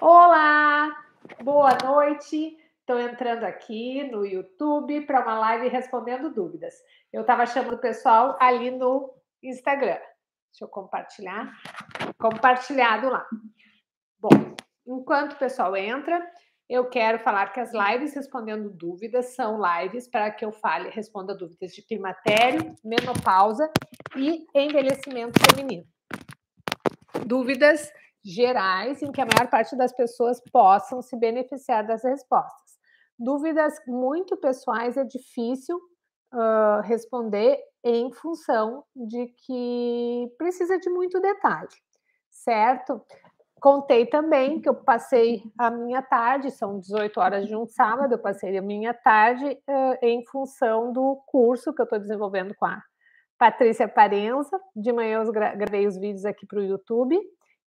Olá, boa noite. Estou entrando aqui no YouTube para uma live respondendo dúvidas. Eu estava chamando o pessoal ali no Instagram. Deixa eu compartilhar. Compartilhado lá. Bom, enquanto o pessoal entra, eu quero falar que as lives respondendo dúvidas são lives para que eu fale, responda dúvidas de climatério, menopausa e envelhecimento feminino. Dúvidas gerais em que a maior parte das pessoas possam se beneficiar das respostas. Dúvidas muito pessoais é difícil uh, responder em função de que precisa de muito detalhe, certo? Contei também que eu passei a minha tarde, são 18 horas de um sábado, eu passei a minha tarde uh, em função do curso que eu estou desenvolvendo com a Patrícia Parenza. De manhã eu gravei os vídeos aqui para o YouTube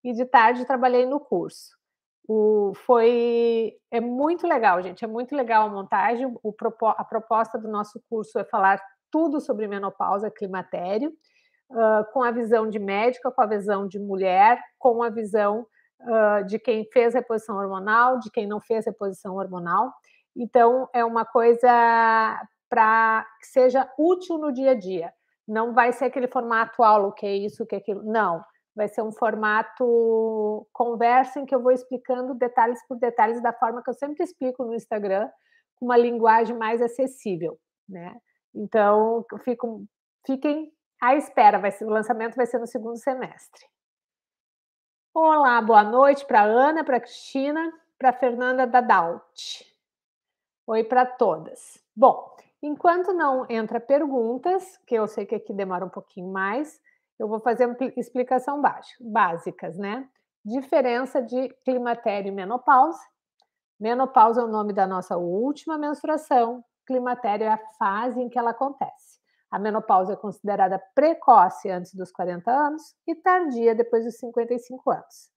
e de tarde trabalhei no curso. O, foi é muito legal, gente. É muito legal a montagem. O, a proposta do nosso curso é falar tudo sobre menopausa climatério, uh, com a visão de médica, com a visão de mulher, com a visão uh, de quem fez reposição hormonal, de quem não fez reposição hormonal. Então, é uma coisa para que seja útil no dia a dia. Não vai ser aquele formato aula, ah, o que é isso, o que é aquilo. Não, Vai ser um formato conversa em que eu vou explicando detalhes por detalhes da forma que eu sempre explico no Instagram, com uma linguagem mais acessível, né? Então, fico, fiquem à espera, vai ser, o lançamento vai ser no segundo semestre. Olá, boa noite para Ana, para Cristina, para Fernanda Dadalt. Oi para todas. Bom, enquanto não entra perguntas, que eu sei que aqui demora um pouquinho mais, eu vou fazer uma explicação baixa, básicas, né? Diferença de climatério e menopausa. Menopausa é o nome da nossa última menstruação, climatério é a fase em que ela acontece. A menopausa é considerada precoce antes dos 40 anos e tardia depois dos 55 anos.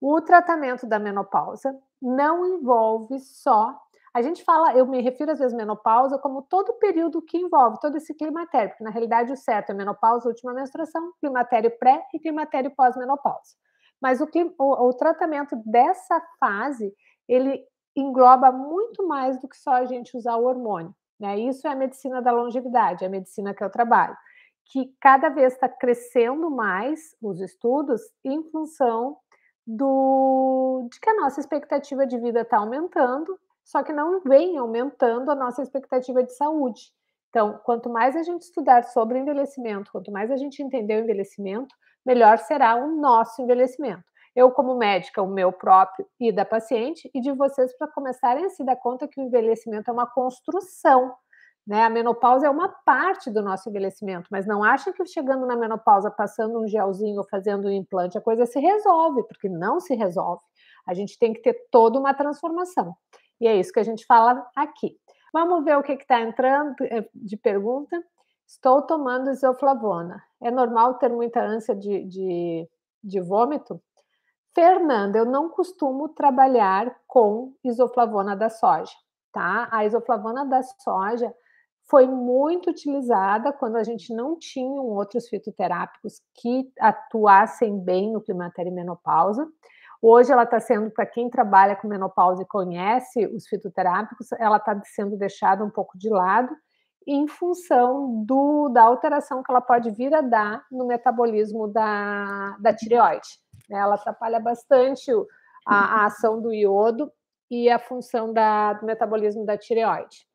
O tratamento da menopausa não envolve só a gente fala, eu me refiro às vezes menopausa como todo o período que envolve todo esse climatério, porque na realidade o certo é menopausa, última menstruação, climatério pré e climatério pós-menopausa. Mas o, o, o tratamento dessa fase, ele engloba muito mais do que só a gente usar o hormônio. Né? Isso é a medicina da longevidade, é a medicina que eu trabalho, que cada vez está crescendo mais os estudos em função do de que a nossa expectativa de vida está aumentando só que não vem aumentando a nossa expectativa de saúde. Então, quanto mais a gente estudar sobre envelhecimento, quanto mais a gente entender o envelhecimento, melhor será o nosso envelhecimento. Eu, como médica, o meu próprio e da paciente, e de vocês para começarem a se dar conta que o envelhecimento é uma construção. Né? A menopausa é uma parte do nosso envelhecimento, mas não achem que chegando na menopausa, passando um gelzinho ou fazendo um implante, a coisa se resolve, porque não se resolve. A gente tem que ter toda uma transformação. E é isso que a gente fala aqui. Vamos ver o que está entrando eh, de pergunta. Estou tomando isoflavona. É normal ter muita ânsia de, de, de vômito? Fernanda, eu não costumo trabalhar com isoflavona da soja, tá? A isoflavona da soja foi muito utilizada quando a gente não tinha outros fitoterápicos que atuassem bem no climatério e menopausa. Hoje ela está sendo, para quem trabalha com menopausa e conhece os fitoterápicos, ela está sendo deixada um pouco de lado em função do, da alteração que ela pode vir a dar no metabolismo da, da tireoide. Né? Ela atrapalha bastante a, a ação do iodo e a função da, do metabolismo da tireoide.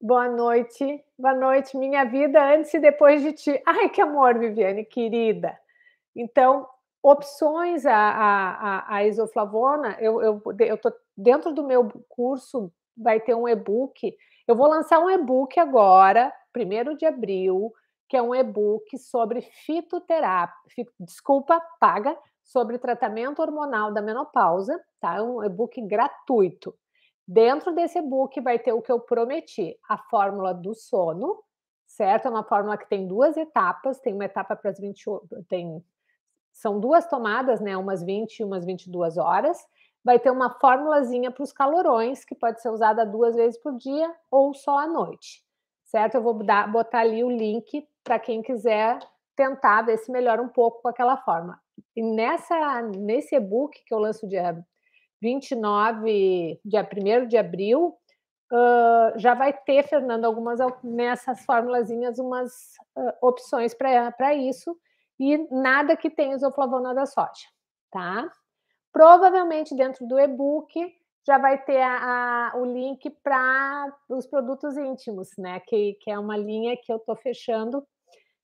Boa noite, boa noite, minha vida antes e depois de ti. Ai, que amor, Viviane, querida. Então, opções à, à, isoflavona, eu estou dentro do meu curso, vai ter um e-book. Eu vou lançar um e-book agora, primeiro de abril, que é um e-book sobre fitoterapia, desculpa, paga, sobre tratamento hormonal da menopausa, tá? É um e-book gratuito. Dentro desse e-book vai ter o que eu prometi, a fórmula do sono, certo? É uma fórmula que tem duas etapas, tem uma etapa para as 28, tem são duas tomadas, né? Umas 20 e umas 22 horas. Vai ter uma formulazinha para os calorões, que pode ser usada duas vezes por dia ou só à noite, certo? Eu vou dar, botar ali o link para quem quiser tentar ver se melhora um pouco com aquela forma. E nessa, nesse e-book que eu lanço dia 29, dia 1 de abril, uh, já vai ter, Fernando, algumas nessas formulazinhas, umas uh, opções para isso e nada que tenha isoflavona da soja, tá? Provavelmente dentro do e-book já vai ter a, a, o link para os produtos íntimos, né? Que, que é uma linha que eu estou fechando.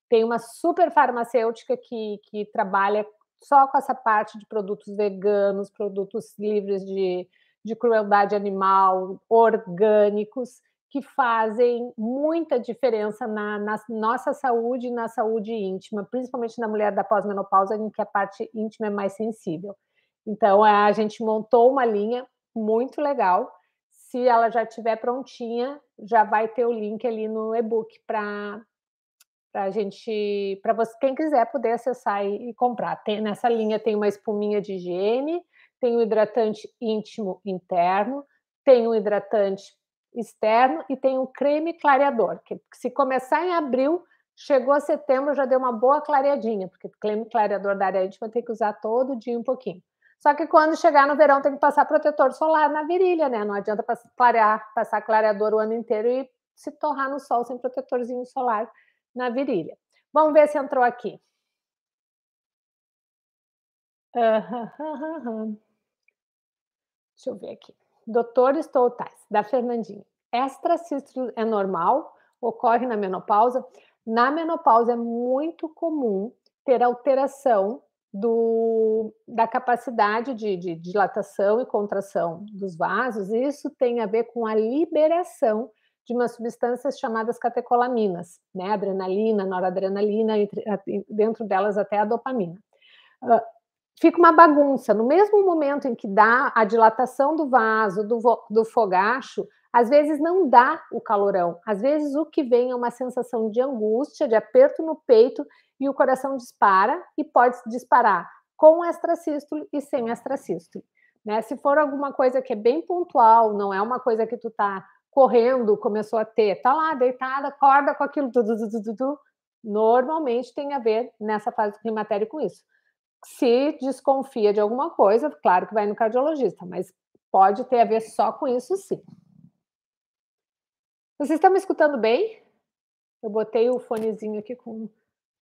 Tem uma super farmacêutica que, que trabalha só com essa parte de produtos veganos, produtos livres de, de crueldade animal, orgânicos que fazem muita diferença na, na, nossa saúde e na saúde íntima, principalmente na mulher da pós-menopausa, em que a parte íntima é mais sensível. Então, é, a gente montou uma linha muito legal. Se ela já estiver prontinha, já vai ter o link ali no e-book para para gente, para você, quem quiser poder acessar e, e comprar. Tem, nessa linha tem uma espuminha de higiene, tem um hidratante íntimo interno, tem um hidratante externo e tem o creme clareador, que se começar em abril, chegou a setembro, já deu uma boa clareadinha, porque o creme clareador da área íntima tem que usar todo dia um pouquinho. Só que quando chegar no verão tem que passar protetor solar na virilha, né? Não adianta clarear, passar clareador o ano inteiro e se torrar no sol sem protetorzinho solar na virilha. Vamos ver se entrou aqui. Uhum, uhum. Deixa eu ver aqui. Doutores totais, da Fernandinha. Extracistro é normal, ocorre na menopausa. Na menopausa é muito comum ter alteração do, da capacidade de, de, dilatação e contração dos vasos. E isso tem a ver com a liberação de umas substâncias chamadas catecolaminas, né? Adrenalina, noradrenalina, entre, dentro delas até a dopamina. Uh, fica uma bagunça. No mesmo momento em que dá a dilatação do vaso, do, do fogacho, às vezes não dá o calorão. Às vezes o que vem é uma sensação de angústia, de aperto no peito e o coração dispara e pode disparar com extracístole e sem extracístole. Né? Se for alguma coisa que é bem pontual, não é uma coisa que tu tá correndo, começou a ter, tá lá deitada, acorda com aquilo, du, normalmente tem a ver nessa fase do climatério com isso se desconfia de alguma coisa, claro que vai no cardiologista, mas pode ter a ver só com isso, sim. Vocês estão me escutando bem? Eu botei o fonezinho aqui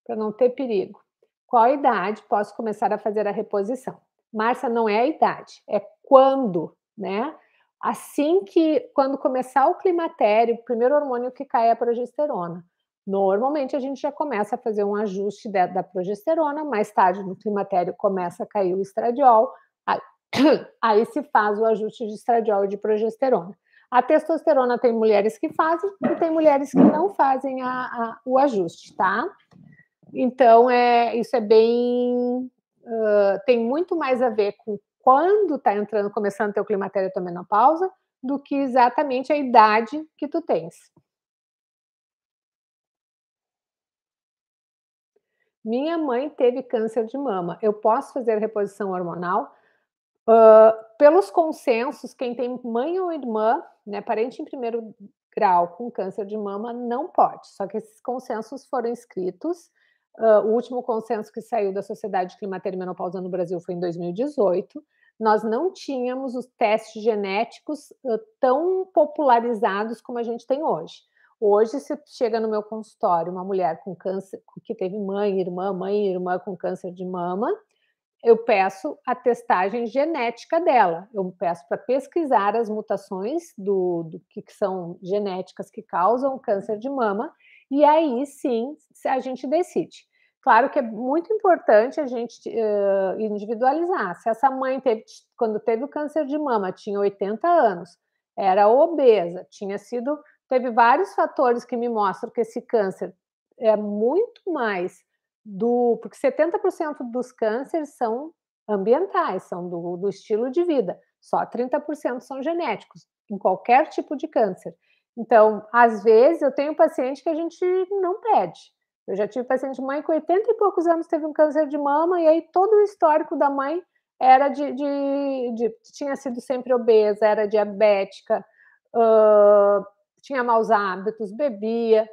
para não ter perigo. Qual a idade posso começar a fazer a reposição? Márcia, não é a idade, é quando, né? Assim que, quando começar o climatério, o primeiro hormônio que cai é a progesterona. Normalmente a gente já começa a fazer um ajuste da, da progesterona, mais tarde no climatério começa a cair o estradiol, aí, aí se faz o ajuste de estradiol e de progesterona. A testosterona tem mulheres que fazem e tem mulheres que não fazem a, a, o ajuste, tá? Então, é, isso é bem. Uh, tem muito mais a ver com quando tá entrando, começando a ter o climatério e a tua menopausa, do que exatamente a idade que tu tens. Minha mãe teve câncer de mama. Eu posso fazer reposição hormonal? Uh, pelos consensos, quem tem mãe ou irmã, né, parente em primeiro grau com câncer de mama, não pode. Só que esses consensos foram escritos. Uh, o último consenso que saiu da Sociedade de Climatério e Menopausa no Brasil foi em 2018. Nós não tínhamos os testes genéticos uh, tão popularizados como a gente tem hoje. Hoje, se chega no meu consultório uma mulher com câncer, que teve mãe, irmã, mãe, irmã com câncer de mama, eu peço a testagem genética dela. Eu peço para pesquisar as mutações do, do que, são genéticas que causam câncer de mama, e aí sim a gente decide. Claro que é muito importante a gente uh, individualizar. Se essa mãe, teve, quando teve o câncer de mama, tinha 80 anos, era obesa, tinha sido teve vários fatores que me mostram que esse câncer é muito mais do. Porque 70% dos cânceres são ambientais, são do, do estilo de vida, só 30% são genéticos, em qualquer tipo de câncer. Então, às vezes, eu tenho paciente que a gente não pede. Eu já tive paciente de mãe com 80 e poucos anos teve um câncer de mama, e aí todo o histórico da mãe era de. de, de tinha sido sempre obesa, era diabética. Uh, tinha maus hábitos, bebia.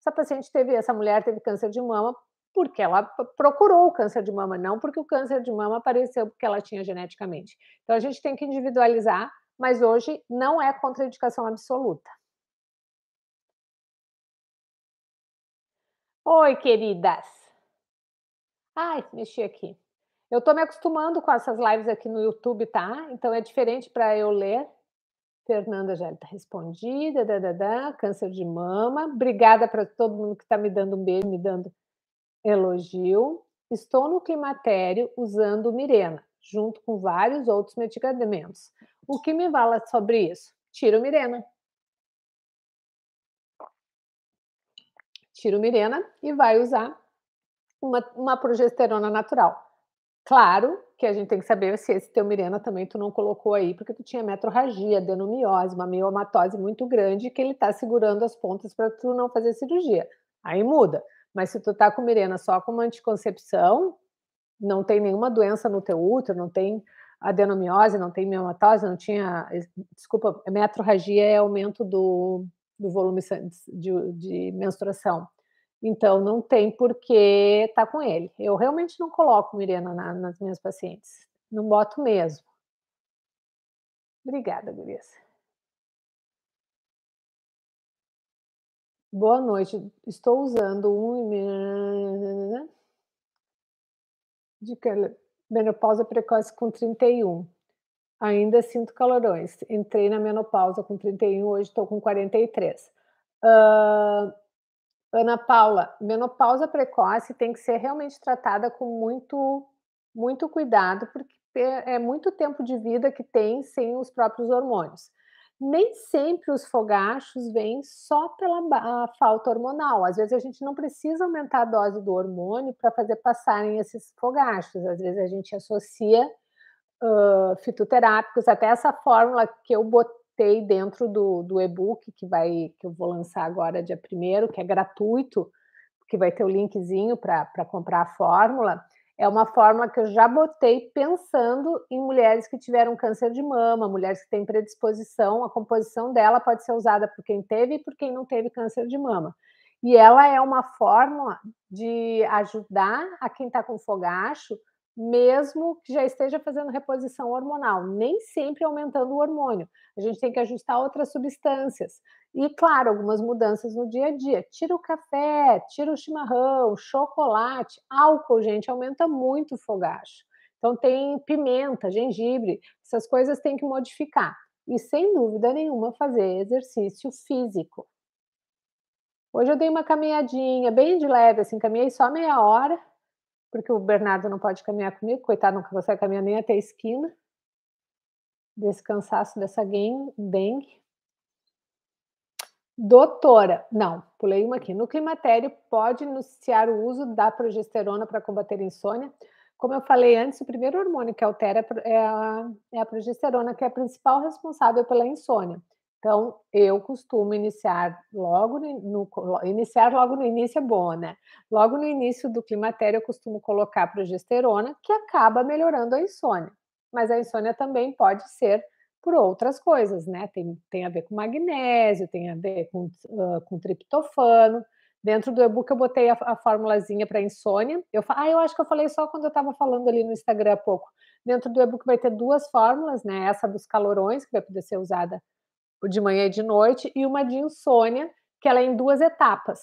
Essa paciente teve, essa mulher teve câncer de mama porque ela procurou o câncer de mama, não porque o câncer de mama apareceu porque ela tinha geneticamente. Então a gente tem que individualizar, mas hoje não é contraindicação absoluta. Oi, queridas. Ai, mexi aqui. Eu estou me acostumando com essas lives aqui no YouTube, tá? Então é diferente para eu ler. Fernanda já está respondida, da, da, da, câncer de mama. Obrigada para todo mundo que está me dando um beijo, me dando elogio. Estou no climatério usando Mirena, junto com vários outros medicamentos. O que me fala sobre isso? Tiro Mirena. Tiro Mirena e vai usar uma, uma progesterona natural. Claro que a gente tem que saber se esse teu mirena também tu não colocou aí, porque tu tinha metrorragia, adenomiose, uma miomatose muito grande que ele está segurando as pontas para tu não fazer cirurgia. Aí muda. Mas se tu tá com mirena só com uma anticoncepção, não tem nenhuma doença no teu útero, não tem adenomiose, não tem miomatose, não tinha... Desculpa, metrorragia é aumento do, do volume de, de menstruação. Então, não tem por que estar tá com ele. Eu realmente não coloco Mirena na, nas minhas pacientes. Não boto mesmo. Obrigada, Gurias. Boa noite. Estou usando um de menopausa precoce com 31. Ainda sinto calorões. Entrei na menopausa com 31, hoje estou com 43. Uh, Ana Paula, menopausa precoce tem que ser realmente tratada com muito, muito cuidado, porque é, é muito tempo de vida que tem sem os próprios hormônios. Nem sempre os fogachos vêm só pela falta hormonal. Às vezes a gente não precisa aumentar a dose do hormônio para fazer passarem esses fogachos. Às vezes a gente associa uh, fitoterápicos, até essa fórmula que eu botei adaptei dentro do, do e-book que vai que eu vou lançar agora dia primeiro, que é gratuito, que vai ter o linkzinho para comprar a fórmula. É uma fórmula que eu já botei pensando em mulheres que tiveram câncer de mama, mulheres que têm predisposição, a composição dela pode ser usada por quem teve e por quem não teve câncer de mama. E ela é uma fórmula de ajudar a quem está com fogacho mesmo que já esteja fazendo reposição hormonal, nem sempre aumentando o hormônio. A gente tem que ajustar outras substâncias. E, claro, algumas mudanças no dia a dia. Tira o café, tira o chimarrão, chocolate, álcool, gente, aumenta muito o fogacho. Então, tem pimenta, gengibre, essas coisas tem que modificar. E, sem dúvida nenhuma, fazer exercício físico. Hoje eu dei uma caminhadinha bem de leve, assim, caminhei só meia hora, porque o Bernardo não pode caminhar comigo, coitado, nunca você caminhar nem até a esquina, desse cansaço, dessa dengue. Doutora, não, pulei uma aqui. No climatério, pode iniciar o uso da progesterona para combater insônia? Como eu falei antes, o primeiro hormônio que altera é a, é a progesterona, que é a principal responsável pela insônia. Então, eu costumo iniciar logo no, iniciar logo no início é bom, né? Logo no início do climatério eu costumo colocar progesterona, que acaba melhorando a insônia. Mas a insônia também pode ser por outras coisas, né? Tem, tem a ver com magnésio, tem a ver com, uh, com triptofano. Dentro do e-book eu botei a, a formulazinha para insônia. Eu, ah, eu acho que eu falei só quando eu estava falando ali no Instagram há pouco. Dentro do e-book vai ter duas fórmulas, né? Essa dos calorões, que vai poder ser usada de manhã e de noite, e uma de insônia, que ela é em duas etapas,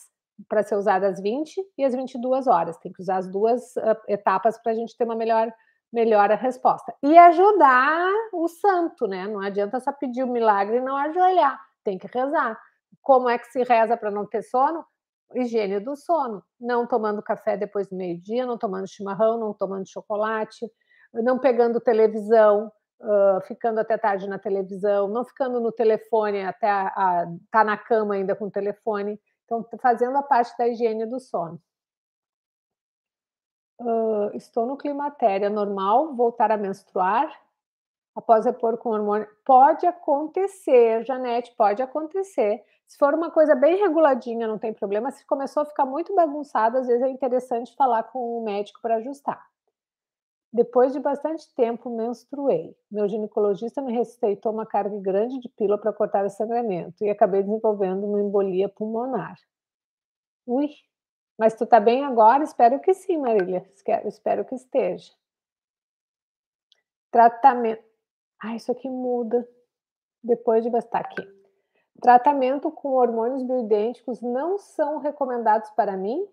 para ser usada às 20 e às 22 horas. Tem que usar as duas uh, etapas para a gente ter uma melhor, melhor resposta. E ajudar o santo, né? Não adianta só pedir o um milagre e não ajoelhar, tem que rezar. Como é que se reza para não ter sono? Higiene do sono, não tomando café depois do meio-dia, não tomando chimarrão, não tomando chocolate, não pegando televisão, uh, ficando até tarde na televisão, não ficando no telefone até a, a, tá na cama ainda com o telefone. Então, fazendo a parte da higiene do sono. Uh, estou no climatéria normal, voltar a menstruar após repor com hormônio. Pode acontecer, Janete, pode acontecer. Se for uma coisa bem reguladinha, não tem problema. Se começou a ficar muito bagunçado, às vezes é interessante falar com o médico para ajustar. Depois de bastante tempo, menstruei. Meu ginecologista me receitou uma carga grande de pílula para cortar o sangramento e acabei desenvolvendo uma embolia pulmonar. Ui, mas tu tá bem agora? Espero que sim, Marília. Espero que esteja. Tratamento. Ah, isso aqui muda. Depois de bastar tá aqui. Tratamento com hormônios bioidênticos não são recomendados para mim?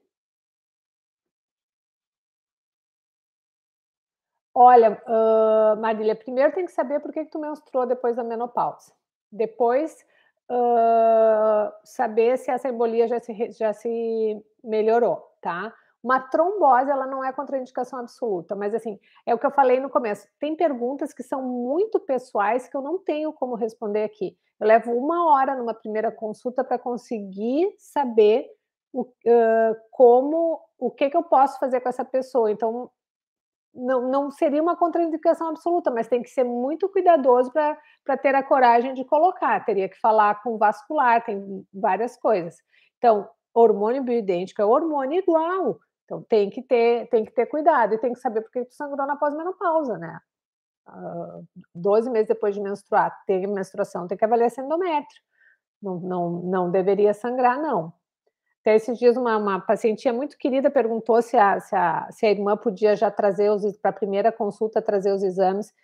Olha, uh, Marília, primeiro tem que saber por que, que tu menstruou depois da menopausa. Depois, uh, saber se essa embolia já se, já se melhorou, tá? Uma trombose, ela não é contraindicação absoluta, mas assim, é o que eu falei no começo. Tem perguntas que são muito pessoais que eu não tenho como responder aqui. Eu levo uma hora numa primeira consulta para conseguir saber o, uh, como, o que, que eu posso fazer com essa pessoa. Então, não, não seria uma contraindicação absoluta, mas tem que ser muito cuidadoso para ter a coragem de colocar. Teria que falar com vascular, tem várias coisas. Então, hormônio bioidêntico é hormônio igual. Então tem que ter, tem que ter cuidado e tem que saber porque tu sangrou na pós-menopausa, né? Uh, ah, 12 meses depois de menstruar, tem menstruação, tem que avaliar esse endométrio. Não, não, não deveria sangrar, não. Até esses dias, uma, uma pacientinha muito querida perguntou se a, se a, se a irmã podia já trazer os para a primeira consulta, trazer os exames.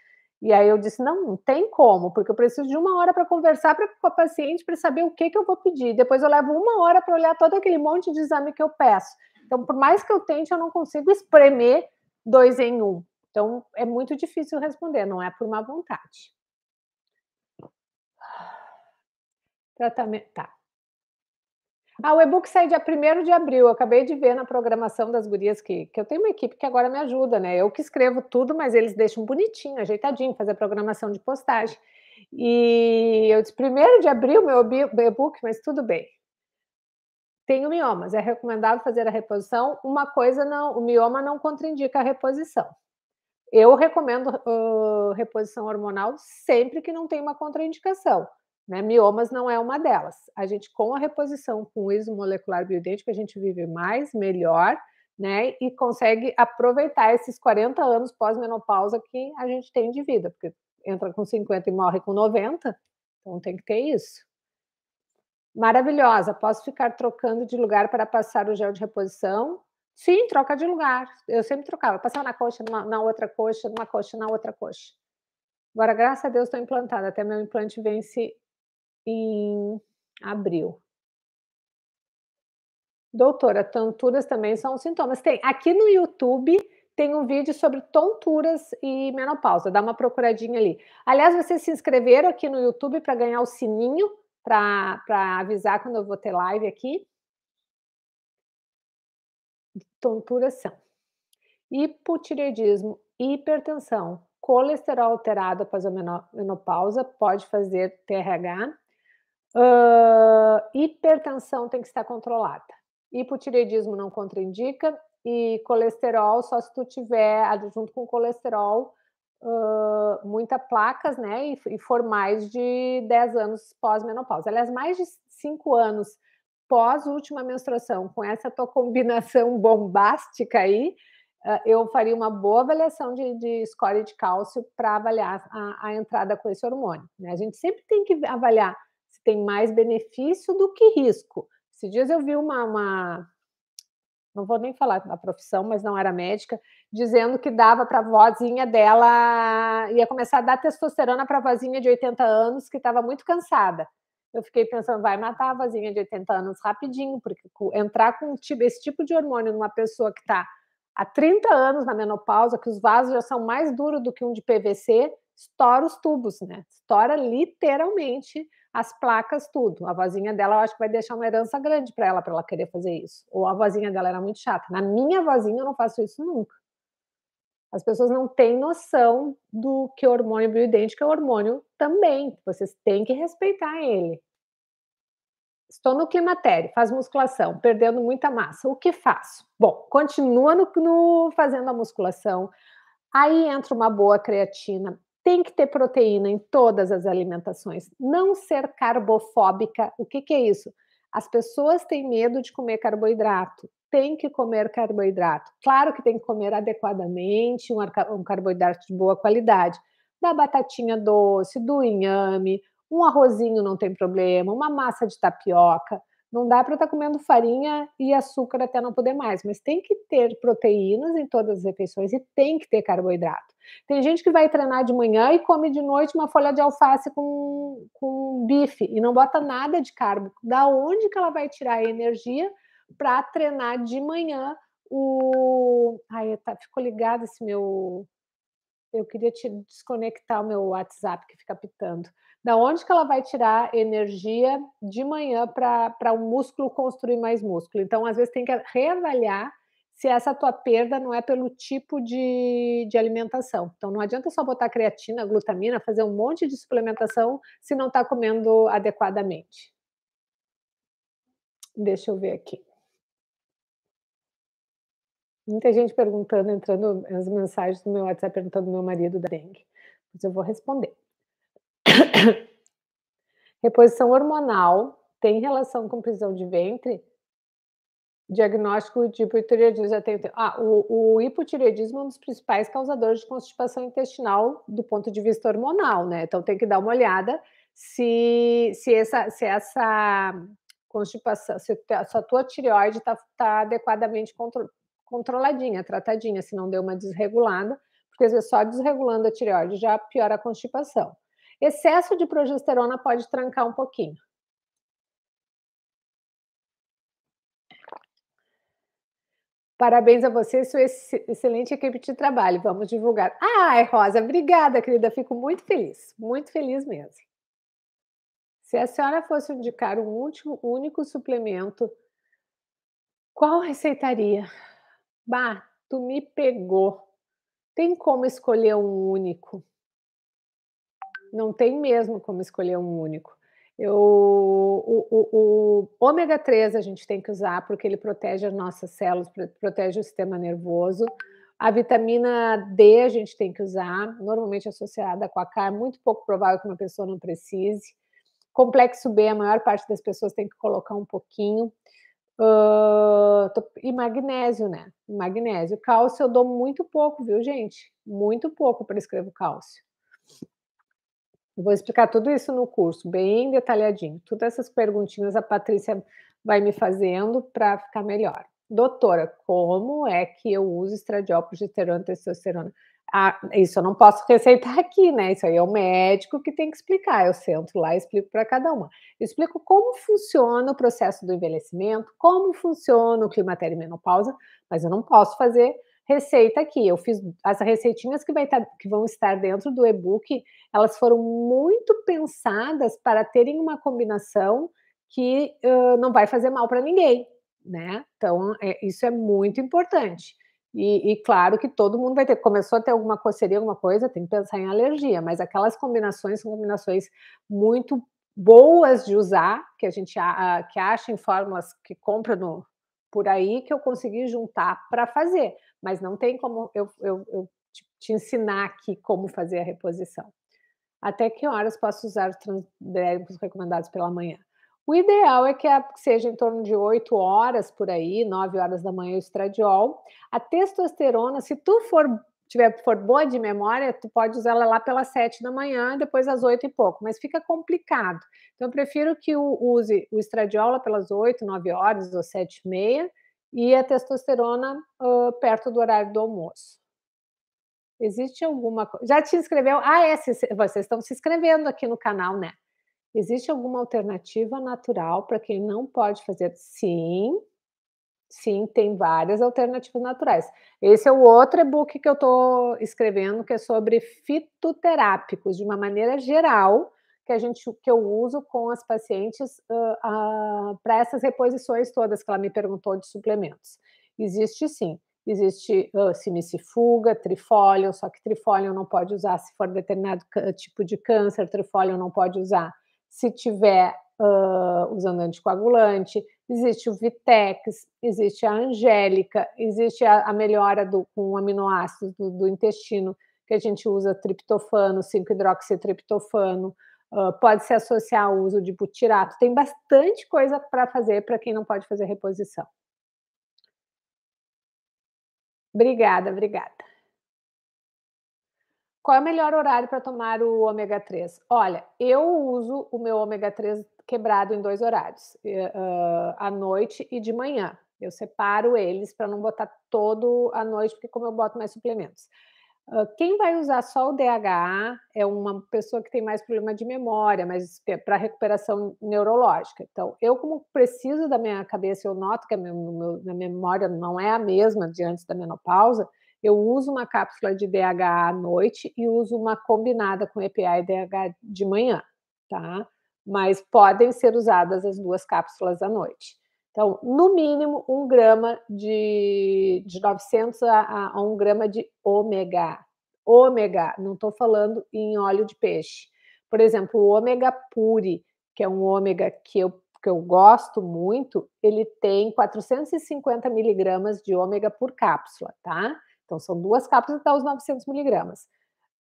E aí eu disse: não, não tem como, porque eu preciso de uma hora para conversar pra, com a paciente para saber o que, que eu vou pedir. Depois eu levo uma hora para olhar todo aquele monte de exame que eu peço. Então, por mais que eu tente, eu não consigo espremer dois em um. Então, é muito difícil responder, não é por má vontade. Ah, tratamento. Tá. Ah, o e-book sai dia 1 de abril. Eu acabei de ver na programação das gurias que, que eu tenho uma equipe que agora me ajuda, né? Eu que escrevo tudo, mas eles deixam bonitinho, ajeitadinho, fazer a programação de postagem. E eu disse, 1 de abril, meu e-book, mas tudo bem. Tenho miomas, é recomendado fazer a reposição. Uma coisa não, o mioma não contraindica a reposição. Eu recomendo uh, reposição hormonal sempre que não tem uma contraindicação. Né? Miomas não é uma delas. A gente, com a reposição com o ISO molecular bioidêntico, a gente vive mais, melhor, né? E consegue aproveitar esses 40 anos pós-menopausa que a gente tem de vida, porque entra com 50 e morre com 90, então tem que ter isso. Maravilhosa, posso ficar trocando de lugar para passar o gel de reposição? Sim, troca de lugar. Eu sempre trocava, passava na coxa, numa, na outra coxa, numa coxa, na outra coxa. Agora, graças a Deus, estou implantada. Até meu implante vence em abril. Doutora, tonturas também são sintomas. Tem aqui no YouTube tem um vídeo sobre tonturas e menopausa. Dá uma procuradinha ali. Aliás, vocês se inscreveram aqui no YouTube para ganhar o sininho para avisar quando eu vou ter live aqui. Tonturas são hipotireoidismo, hipertensão, colesterol alterado após a menopausa pode fazer TRH Uh, hipertensão tem que estar controlada. Hipotireoidismo não contraindica e colesterol só se tu tiver junto com colesterol uh, ah, muita placas, né? E, e, for mais de 10 anos pós-menopausa. Aliás, mais de 5 anos pós última menstruação, com essa tua combinação bombástica aí, uh, eu faria uma boa avaliação de, de score de cálcio para avaliar a, a entrada com esse hormônio. Né? A gente sempre tem que avaliar tem mais benefício do que risco. Se dias eu vi uma, uma não vou nem falar da profissão, mas não era médica, dizendo que dava para a vozinha dela, ia começar a dar testosterona para a vozinha de 80 anos, que estava muito cansada. Eu fiquei pensando, vai matar a vozinha de 80 anos rapidinho, porque entrar com esse tipo de hormônio numa pessoa que está há 30 anos na menopausa, que os vasos já são mais duros do que um de PVC, estoura os tubos, né? Estoura literalmente as placas, tudo. A vozinha dela, eu acho que vai deixar uma herança grande para ela, para ela querer fazer isso. Ou a vozinha dela era muito chata. Na minha vozinha, eu não faço isso nunca. As pessoas não têm noção do que hormônio bioidêntico é hormônio também. Vocês têm que respeitar ele. Estou no climatério, faz musculação, perdendo muita massa. O que faço? Bom, continua no, no fazendo a musculação. Aí entra uma boa creatina, tem que ter proteína em todas as alimentações. Não ser carbofóbica. O que, que é isso? As pessoas têm medo de comer carboidrato. Tem que comer carboidrato. Claro que tem que comer adequadamente, um, carboidrato de boa qualidade. Da batatinha doce, do inhame, um arrozinho não tem problema, uma massa de tapioca. Não dá para estar tá comendo farinha e açúcar até não poder mais, mas tem que ter proteínas em todas as refeições e tem que ter carboidrato. Tem gente que vai treinar de manhã e come de noite uma folha de alface com, com bife e não bota nada de carbo. Da onde que ela vai tirar a energia para treinar de manhã o. Ai, tá, ficou ligado esse meu. Eu queria te desconectar o meu WhatsApp que fica pitando. Da onde que ela vai tirar energia de manhã para o um músculo construir mais músculo? Então, às vezes, tem que reavaliar se essa tua perda não é pelo tipo de, de alimentação. Então, não adianta só botar creatina, glutamina, fazer um monte de suplementação se não está comendo adequadamente. Deixa eu ver aqui. Muita gente perguntando, entrando as mensagens do meu WhatsApp perguntando do meu marido da dengue. Mas eu vou responder. Reposição hormonal tem relação com prisão de ventre? Diagnóstico de hipotireoidismo. Já tem... ah, o, o hipotireoidismo é um dos principais causadores de constipação intestinal do ponto de vista hormonal, né? Então tem que dar uma olhada se, se, essa, se essa constipação, se a sua tua tireoide está tá adequadamente contro, controladinha, tratadinha, se não deu uma desregulada, porque às vezes só desregulando a tireoide já piora a constipação. Excesso de progesterona pode trancar um pouquinho. Parabéns a você e sua excelente equipe de trabalho. Vamos divulgar. Ah, Rosa, obrigada, querida. Fico muito feliz, muito feliz mesmo. Se a senhora fosse indicar um último, único suplemento, qual receitaria? Bah, tu me pegou. Tem como escolher um único? não tem mesmo como escolher um único. Eu, o, o, o, ômega 3 a gente tem que usar porque ele protege as nossas células, protege o sistema nervoso. A vitamina D a gente tem que usar, normalmente associada com a K, é muito pouco provável que uma pessoa não precise. Complexo B, a maior parte das pessoas tem que colocar um pouquinho. Uh, e magnésio, né? Magnésio. Cálcio eu dou muito pouco, viu, gente? Muito pouco para prescrevo cálcio. Vou explicar tudo isso no curso, bem detalhadinho. Todas essas perguntinhas a Patrícia vai me fazendo para ficar melhor. Doutora, como é que eu uso estradiol, progesterona, testosterona? Ah, isso eu não posso receitar aqui, né? Isso aí é o médico que tem que explicar. Eu sento lá e explico para cada uma. Eu explico como funciona o processo do envelhecimento, como funciona o climatério e menopausa, mas eu não posso fazer receita aqui. Eu fiz as receitinhas que, tá, que vão estar dentro do e-book, elas foram muito pensadas para terem uma combinação que uh, não vai fazer mal para ninguém, né? Então, é, isso é muito importante. E, e, claro que todo mundo vai ter, começou a ter alguma coceria, alguma coisa, tem que pensar em alergia, mas aquelas combinações são combinações muito boas de usar, que a gente a, que acha em fórmulas que compra no, por aí, que eu consegui juntar para fazer mas não tem como eu, eu, eu te ensinar aqui como fazer a reposição. Até que horas posso usar os transdérmicos né, recomendados pela manhã? O ideal é que seja em torno de 8 horas por aí, 9 horas da manhã o estradiol. A testosterona, se tu for tiver for boa de memória, tu pode usar ela lá pelas 7 da manhã, depois às 8 e pouco, mas fica complicado. Então eu prefiro que use o estradiol pelas 8, 9 horas ou 7 e meia e a testosterona uh, perto do horário do almoço. Existe alguma coisa? Já te inscreveu? Ah, é, se, vocês estão se inscrevendo aqui no canal, né? Existe alguma alternativa natural para quem não pode fazer? Sim, sim, tem várias alternativas naturais. Esse é o outro e-book que eu estou escrevendo, que é sobre fitoterápicos, de uma maneira geral, que a gente que eu uso com as pacientes uh, uh, para essas reposições todas que ela me perguntou de suplementos. Existe sim, existe uh, simicifuga, trifólio, só que trifólio não pode usar se for determinado tipo de câncer, trifólio não pode usar se tiver uh, usando anticoagulante, existe o Vitex, existe a Angélica, existe a, a melhora do, com aminoácidos do, do intestino, que a gente usa triptofano, 5-hidroxitriptofano, Uh, pode se associar ao uso de butirato. Tem bastante coisa para fazer para quem não pode fazer reposição. Obrigada, obrigada. Qual é o melhor horário para tomar o ômega 3? Olha, eu uso o meu ômega 3 quebrado em dois horários, uh, à noite e de manhã. Eu separo eles para não botar todo à noite, porque como eu boto mais suplementos. Quem vai usar só o DHA é uma pessoa que tem mais problema de memória, mas é para recuperação neurológica. Então, eu, como preciso da minha cabeça, eu noto que a minha, memória não é a mesma de antes da menopausa, eu uso uma cápsula de DHA à noite e uso uma combinada com EPA e DHA de manhã, tá? Mas podem ser usadas as duas cápsulas à noite. Então, no mínimo, um grama de, de 900 a, a um grama de ômega. Ômega, não estou falando em óleo de peixe. Por exemplo, o ômega puri, que é um ômega que eu, que eu gosto muito, ele tem 450 miligramas de ômega por cápsula, tá? Então, são duas cápsulas, dá os 900 miligramas.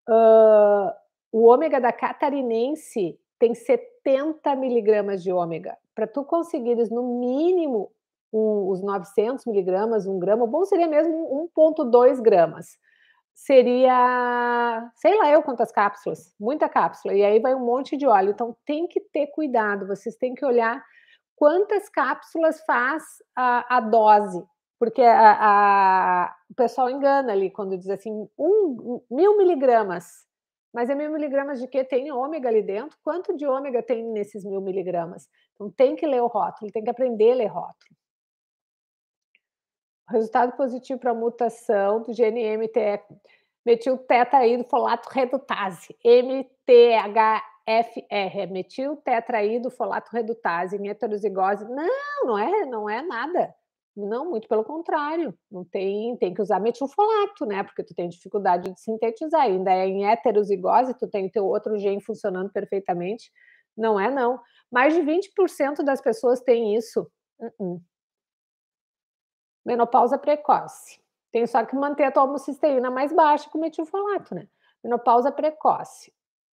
Uh, o ômega da catarinense tem 70 70 miligramas de ômega. Para tu conseguires, no mínimo, um, os 900 miligramas, um grama, bom seria mesmo 1,2 gramas. Seria, sei lá eu quantas cápsulas, muita cápsula, e aí vai um monte de óleo. Então tem que ter cuidado, vocês têm que olhar quantas cápsulas faz a, a dose, porque a, a, o pessoal engana ali quando diz assim, um, mil miligramas. Mas é mil miligramas de quê? Tem ômega ali dentro? Quanto de ômega tem nesses mil miligramas? Então tem que ler o rótulo, tem que aprender a ler rótulo. Resultado positivo para mutação do GNMTF metil tetraído folato redutase, MTHFR, é metil tetraído folato redutase em heterozigose. Não, não é, não é nada. Não, muito pelo contrário. Não tem, tem que usar metilfolato, né? Porque tu tem dificuldade de sintetizar. Ainda é em heterozigose, tu tem o teu outro gene funcionando perfeitamente. Não é, não. Mais de 20% das pessoas têm isso. Uh -uh. Menopausa precoce. Tem só que manter a tua homocisteína mais baixa com metilfolato, né? Menopausa precoce.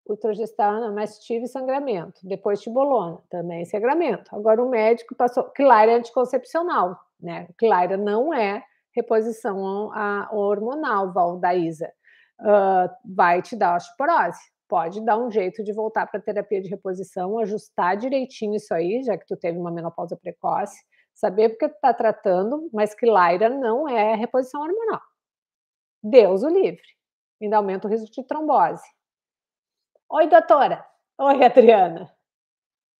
Ultragesterona, mastive e sangramento. Depois tibolona, também sangramento. Agora o médico passou... Claro, é anticoncepcional né? Claira não é reposição a, hormonal, Valdaísa. Uh, vai te dar osteoporose. Pode dar um jeito de voltar para terapia de reposição, ajustar direitinho isso aí, já que tu teve uma menopausa precoce, saber porque tu está tratando, mas que Lyra não é reposição hormonal. Deus o livre. Ainda aumenta o risco de trombose. Oi, doutora. Oi, Adriana.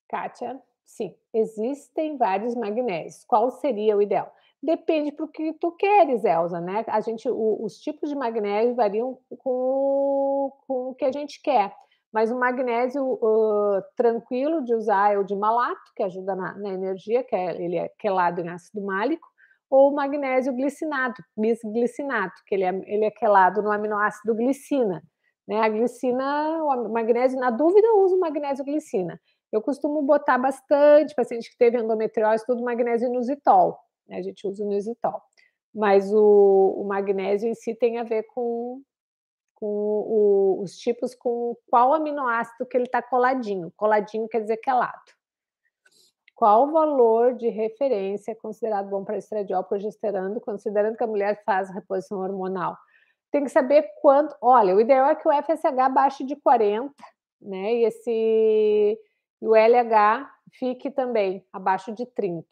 Kátia. Sim, existem vários magnésios. Qual seria o ideal? Depende para o que tu queres, Elsa, né? A gente, o, os tipos de magnésio variam com, com o que a gente quer. Mas o magnésio uh, tranquilo de usar é o de malato, que ajuda na, na energia, que é, ele é quelado em ácido málico, ou o magnésio glicinado, bisglicinato, que ele é, ele é quelado no aminoácido glicina. Né? A glicina, o magnésio, na dúvida, usa o magnésio glicina. Eu costumo botar bastante paciente que teve endometriose, tudo magnésio inusitol. Né? A gente usa inusitol. Mas o, o, magnésio em si tem a ver com, com o, os tipos, com qual aminoácido que ele está coladinho. Coladinho quer dizer que é lado. Qual valor de referência é considerado bom para estradiol progesterando, considerando que a mulher faz reposição hormonal? Tem que saber quanto. Olha, o ideal é que o FSH baixe de 40, né? E esse e o LH fique também abaixo de 30.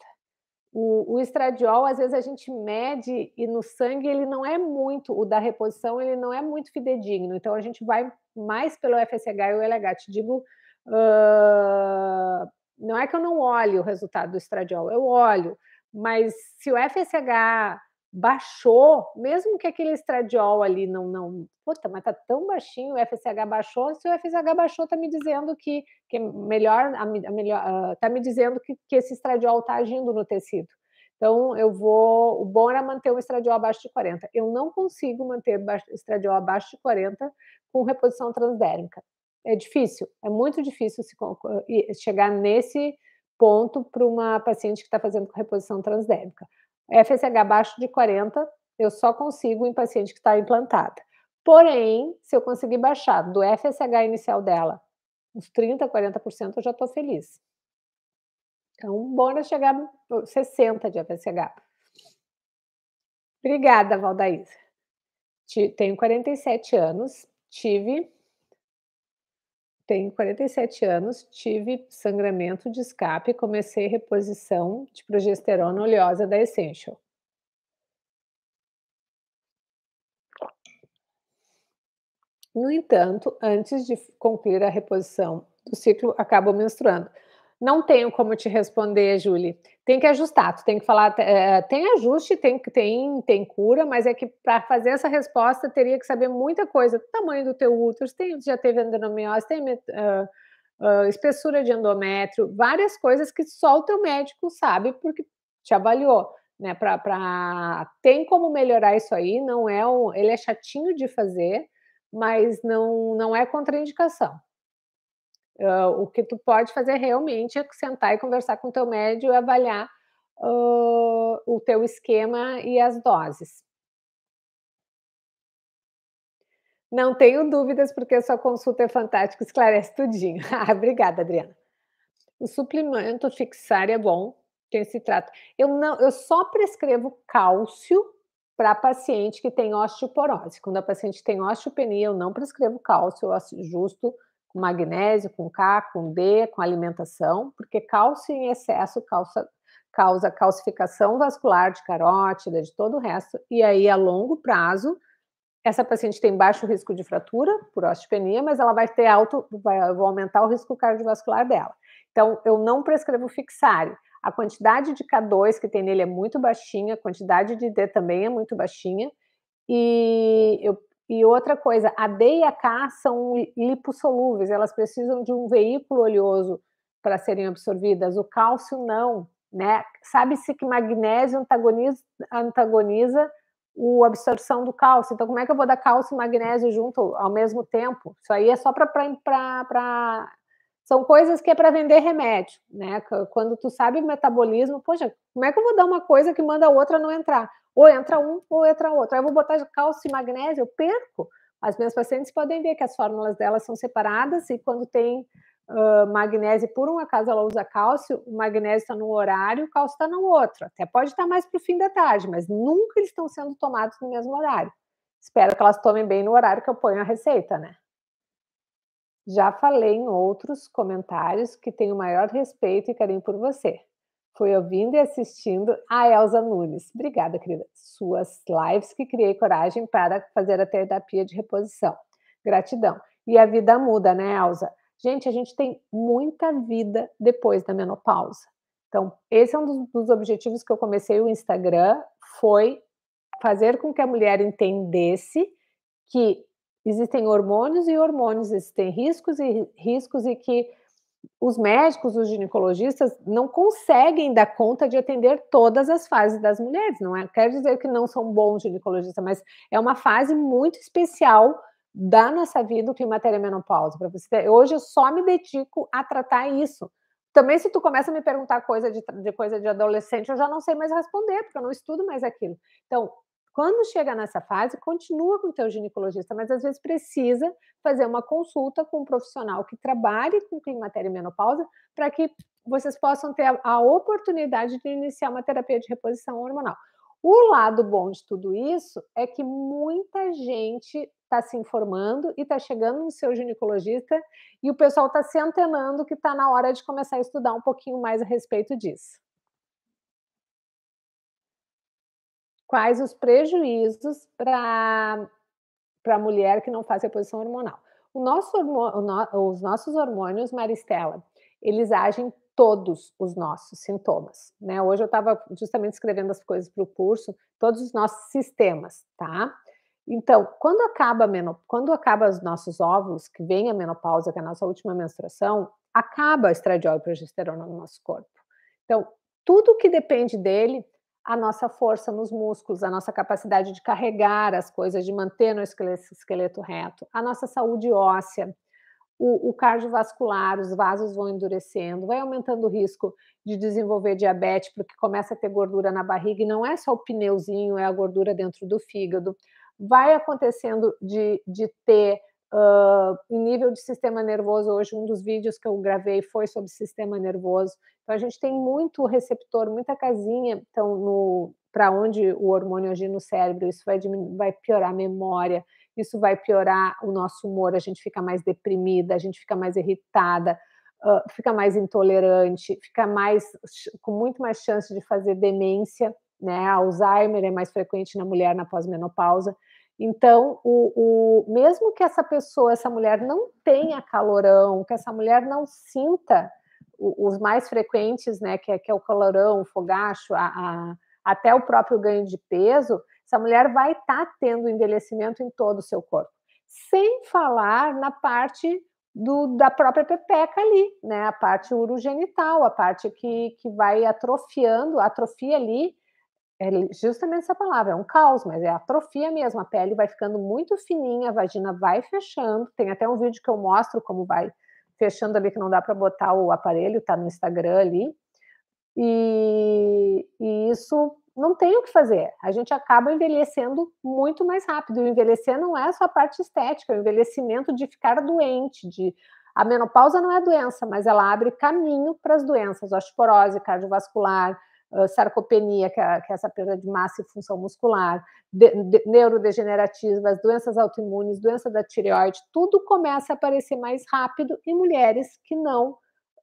O, o, estradiol, às vezes, a gente mede e no sangue ele não é muito, o da reposição, ele não é muito fidedigno. Então, a gente vai mais pelo FSH e o LH. Te digo, uh, não é que eu não olhe o resultado do estradiol, eu olho, mas se o FSH baixou, mesmo que aquele estradiol ali não, não, puta, mas tá tão baixinho, o FSH baixou, se o FSH baixou tá me dizendo que, que é melhor, a, a melhor, uh, tá me dizendo que, que esse estradiol tá agindo no tecido. Então, eu vou. O bom era manter o estradiol abaixo de 40. Eu não consigo manter estradiol abaixo de 40 com reposição transdérmica. É difícil, é muito difícil se, chegar nesse ponto para uma paciente que está fazendo com reposição transdérmica. FSH abaixo de 40, eu só consigo em paciente que está implantada. Porém, se eu conseguir baixar do FSH inicial dela uns 30, 40%, eu já estou feliz. Então, bora chegar a 60 de FSH. Obrigada, Valdaísa. Tenho 47 anos, tive tenho 47 anos, tive sangramento de escape e comecei reposição de progesterona oleosa da Essential. No entanto, antes de concluir a reposição do ciclo, acabo menstruando. Não tenho como te responder, Julie. Tem que ajustar, tu tem que falar. É, tem ajuste, tem, tem, tem cura, mas é que para fazer essa resposta teria que saber muita coisa. Tamanho do teu útero, se tem, já teve endometriose, tem uh, uh, espessura de endométrio, várias coisas que só o teu médico sabe porque te avaliou. Né, pra, pra... Tem como melhorar isso aí, não é um... ele é chatinho de fazer, mas não, não é contraindicação. Uh, o que tu pode fazer realmente é sentar e conversar com o teu médico e avaliar uh, o teu esquema e as doses. Não tenho dúvidas, porque a sua consulta é fantástica, esclarece tudinho. Ah, obrigada, Adriana. O suplemento fixar é bom, tem se trata. Eu não, eu só prescrevo cálcio para paciente que tem osteoporose. Quando a paciente tem osteopenia, eu não prescrevo cálcio, eu ajusto com magnésio, com K, com D, com alimentação, porque cálcio em excesso causa, causa calcificação vascular de carótida, de todo o resto, e aí a longo prazo essa paciente tem baixo risco de fratura por osteopenia, mas ela vai ter alto, vai, vai aumentar o risco cardiovascular dela. Então, eu não prescrevo fixário. A quantidade de K2 que tem nele é muito baixinha, a quantidade de D também é muito baixinha, e eu e outra coisa, a D e a K são lipossolúveis, elas precisam de um veículo oleoso para serem absorvidas. O cálcio não, né? Sabe-se que magnésio antagoniza, antagoniza a absorção do cálcio. Então, como é que eu vou dar cálcio e magnésio junto ao mesmo tempo? Isso aí é só para. São coisas que é para vender remédio, né? Quando tu sabe metabolismo, poxa, como é que eu vou dar uma coisa que manda a outra não entrar? Ou entra um, ou entra outro. Aí eu vou botar cálcio e magnésio, eu perco. As minhas pacientes podem ver que as fórmulas delas são separadas e quando tem uh, magnésio, por um acaso ela usa cálcio, o magnésio está num horário, o cálcio está no outro. Até pode estar tá mais para o fim da tarde, mas nunca eles estão sendo tomados no mesmo horário. Espero que elas tomem bem no horário que eu ponho a receita, né? Já falei em outros comentários que tenho maior respeito e carinho por você foi ouvindo e assistindo a Elza Nunes. Obrigada, querida. Suas lives que criei coragem para fazer a terapia de reposição. Gratidão. E a vida muda, né, Elza? Gente, a gente tem muita vida depois da menopausa. Então, esse é um dos, dos objetivos que eu comecei o Instagram, foi fazer com que a mulher entendesse que existem hormônios e hormônios, existem riscos e riscos e que os médicos, os ginecologistas não conseguem dar conta de atender todas as fases das mulheres, não é? Quer dizer que não são bons ginecologistas, mas é uma fase muito especial da nossa vida, o climatério a menopausa. Para você, ter. hoje eu só me dedico a tratar isso. Também se tu começa a me perguntar coisa de, de coisa de adolescente, eu já não sei mais responder, porque eu não estudo mais aquilo. Então, quando chega nessa fase, continua com o teu ginecologista, mas às vezes precisa fazer uma consulta com um profissional que trabalhe com clínica e menopausa para que vocês possam ter a, a oportunidade de iniciar uma terapia de reposição hormonal. O lado bom de tudo isso é que muita gente está se informando e está chegando no seu ginecologista e o pessoal está se antenando que está na hora de começar a estudar um pouquinho mais a respeito disso. quais os prejuízos para a mulher que não faz reposição hormonal. Nosso hormônio, no, os nossos hormônios, Maristela, eles agem todos os nossos sintomas, né? Hoje eu estava justamente escrevendo as coisas para o curso, todos os nossos sistemas, tá? Então, quando acaba, quando acaba os nossos óvulos, que vem a menopausa, que é a nossa última menstruação, acaba estradiol e progesterona no nosso corpo. Então, tudo que depende dele a nossa força nos músculos, a nossa capacidade de carregar as coisas, de manter nosso esqueleto, esqueleto reto, a nossa saúde óssea, o, o, cardiovascular, os vasos vão endurecendo, vai aumentando o risco de desenvolver diabetes, porque começa a ter gordura na barriga, e não é só o pneuzinho, é a gordura dentro do fígado. Vai acontecendo de, de ter Uh, em nível de sistema nervoso, hoje um dos vídeos que eu gravei foi sobre sistema nervoso. Então a gente tem muito receptor, muita casinha, então para onde o hormônio agir no cérebro, isso vai, vai piorar a memória, isso vai piorar o nosso humor, a gente fica mais deprimida, a gente fica mais irritada, uh, fica mais intolerante, fica mais com muito mais chance de fazer demência, né? Alzheimer é mais frequente na mulher na pós-menopausa. Então, o, o, mesmo que essa pessoa, essa mulher não tenha calorão, que essa mulher não sinta o, os mais frequentes, né, que é, que é o calorão, o fogacho, a, a, até o próprio ganho de peso, essa mulher vai estar tá tendo envelhecimento em todo o seu corpo. Sem falar na parte do, da própria pepeca ali, né, a parte urogenital, a parte que, que vai atrofiando, atrofia ali é justamente essa palavra, é um caos, mas é atrofia mesmo, a pele vai ficando muito fininha, a vagina vai fechando, tem até um vídeo que eu mostro como vai fechando ali, que não dá para botar o aparelho, tá no Instagram ali, e, e, isso não tem o que fazer, a gente acaba envelhecendo muito mais rápido, e envelhecer não é só a parte estética, é o envelhecimento de ficar doente, de... A menopausa não é doença, mas ela abre caminho para as doenças, osteoporose, cardiovascular, sarcopenia, que é, que é, essa perda de massa e função muscular, de, de, neurodegenerativas, doenças autoimunes, doença da tireoide, tudo começa a aparecer mais rápido em mulheres que não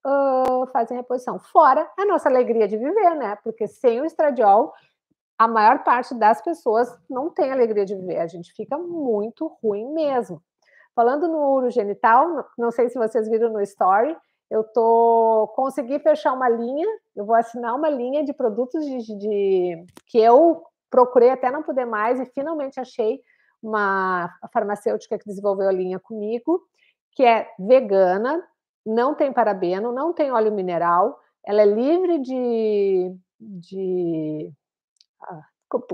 uh, fazem reposição. Fora a nossa alegria de viver, né? Porque sem o estradiol, a maior parte das pessoas não tem alegria de viver, a gente fica muito ruim mesmo. Falando no ouro genital, não sei se vocês viram no story, eu tô consegui fechar uma linha, eu vou assinar uma linha de produtos de, de, que eu procurei até não poder mais e finalmente achei uma farmacêutica que desenvolveu a linha comigo, que é vegana, não tem parabeno, não tem óleo mineral, ela é livre de, de ah,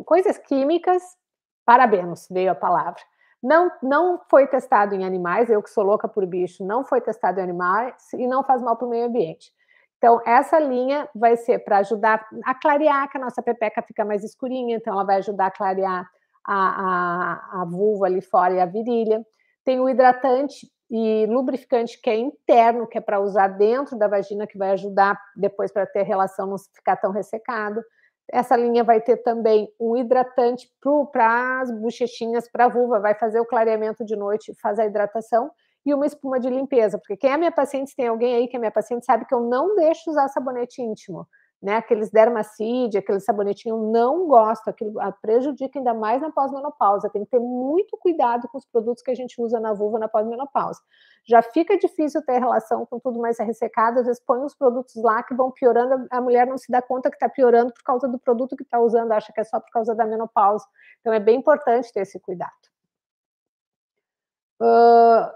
coisas químicas, parabenos veio a palavra. Não, não foi testado em animais, eu que sou louca por bicho, não foi testado em animais e não faz mal para o meio ambiente. Então, essa linha vai ser para ajudar a clarear, que a nossa pepeca fica mais escurinha, então ela vai ajudar a clarear a, a, a vulva ali fora e a virilha. Tem o hidratante e lubrificante que é interno, que é para usar dentro da vagina, que vai ajudar depois para ter relação não ficar tão ressecado. Essa linha vai ter também um hidratante para as bochechinhas, para a vulva, vai fazer o clareamento de noite, faz a hidratação e uma espuma de limpeza. Porque quem é minha paciente, tem alguém aí que é minha paciente, sabe que eu não deixo usar sabonete íntimo né? Aqueles dermacide, aquele sabonetinho, não gosto, aquilo ah, prejudica ainda mais na pós-menopausa. Tem que ter muito cuidado com os produtos que a gente usa na vulva na pós-menopausa. Já fica difícil ter relação com tudo mais ressecado, às vezes põe uns produtos lá que vão piorando, a mulher não se dá conta que está piorando por causa do produto que está usando, acha que é só por causa da menopausa. Então é bem importante ter esse cuidado. Uh,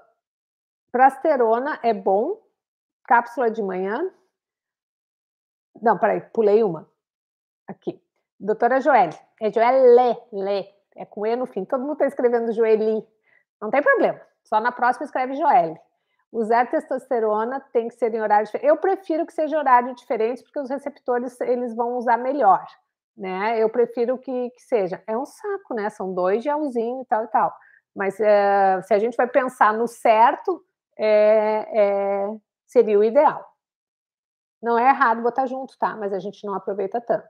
prasterona é bom, cápsula de manhã, não, peraí, pulei uma. Aqui. Doutora Joelle. É Joelle, Lê. É com E no fim. Todo mundo está escrevendo Joeli. Não tem problema. Só na próxima escreve Joelle. Usar testosterona tem que ser em horário diferente. Eu prefiro que seja horário diferente, porque os receptores eles vão usar melhor. Né? Eu prefiro que, que seja. É um saco, né? São dois gelzinhos e tal e tal. Mas é, se a gente vai pensar no certo, é, é, seria o ideal. Não é errado botar junto, tá? Mas a gente não aproveita tanto.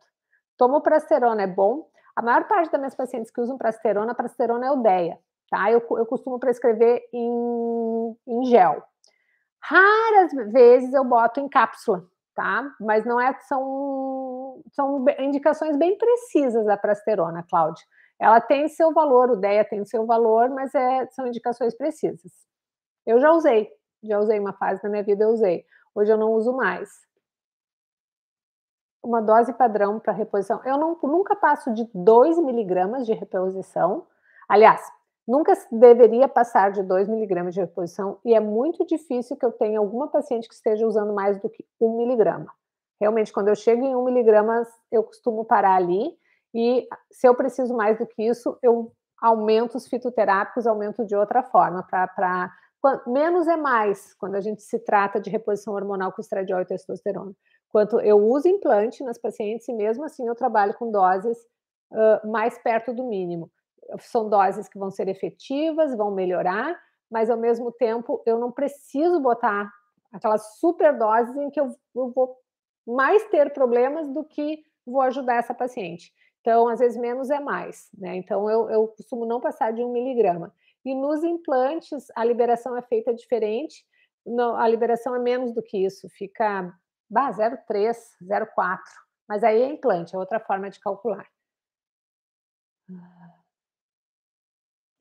Tomo prasterona, é bom. A maior parte das minhas pacientes que usam prasterona, prasterona é aldeia, tá? Eu, eu costumo prescrever em, em gel. Raras vezes eu boto em cápsula, tá? Mas não é, são, são indicações bem precisas da prasterona, Cláudia. Ela tem seu valor, o DEA tem seu valor, mas é, são indicações precisas. Eu já usei, já usei uma fase da minha vida, eu usei. Hoje eu não uso mais uma dose padrão para reposição. Eu não, nunca passo de 2 miligramas de reposição. Aliás, nunca deveria passar de 2 miligramas de reposição e é muito difícil que eu tenha alguma paciente que esteja usando mais do que 1 um miligrama. Realmente, quando eu chego em 1 um miligrama, eu costumo parar ali e se eu preciso mais do que isso, eu aumento os fitoterápicos, aumento de outra forma para menos é mais quando a gente se trata de reposição hormonal com estradiol e testosterona. Quanto eu uso implante nas pacientes e mesmo assim eu trabalho com doses uh, mais perto do mínimo. São doses que vão ser efetivas, vão melhorar, mas ao mesmo tempo eu não preciso botar aquelas super doses em que eu, eu vou mais ter problemas do que vou ajudar essa paciente. Então, às vezes, menos é mais, né? Então, eu, eu costumo não passar de um miligrama. E nos implantes, a liberação é feita diferente. a liberação é menos do que isso, fica 0,3, 0,4. Mas aí é implante, é outra forma de calcular.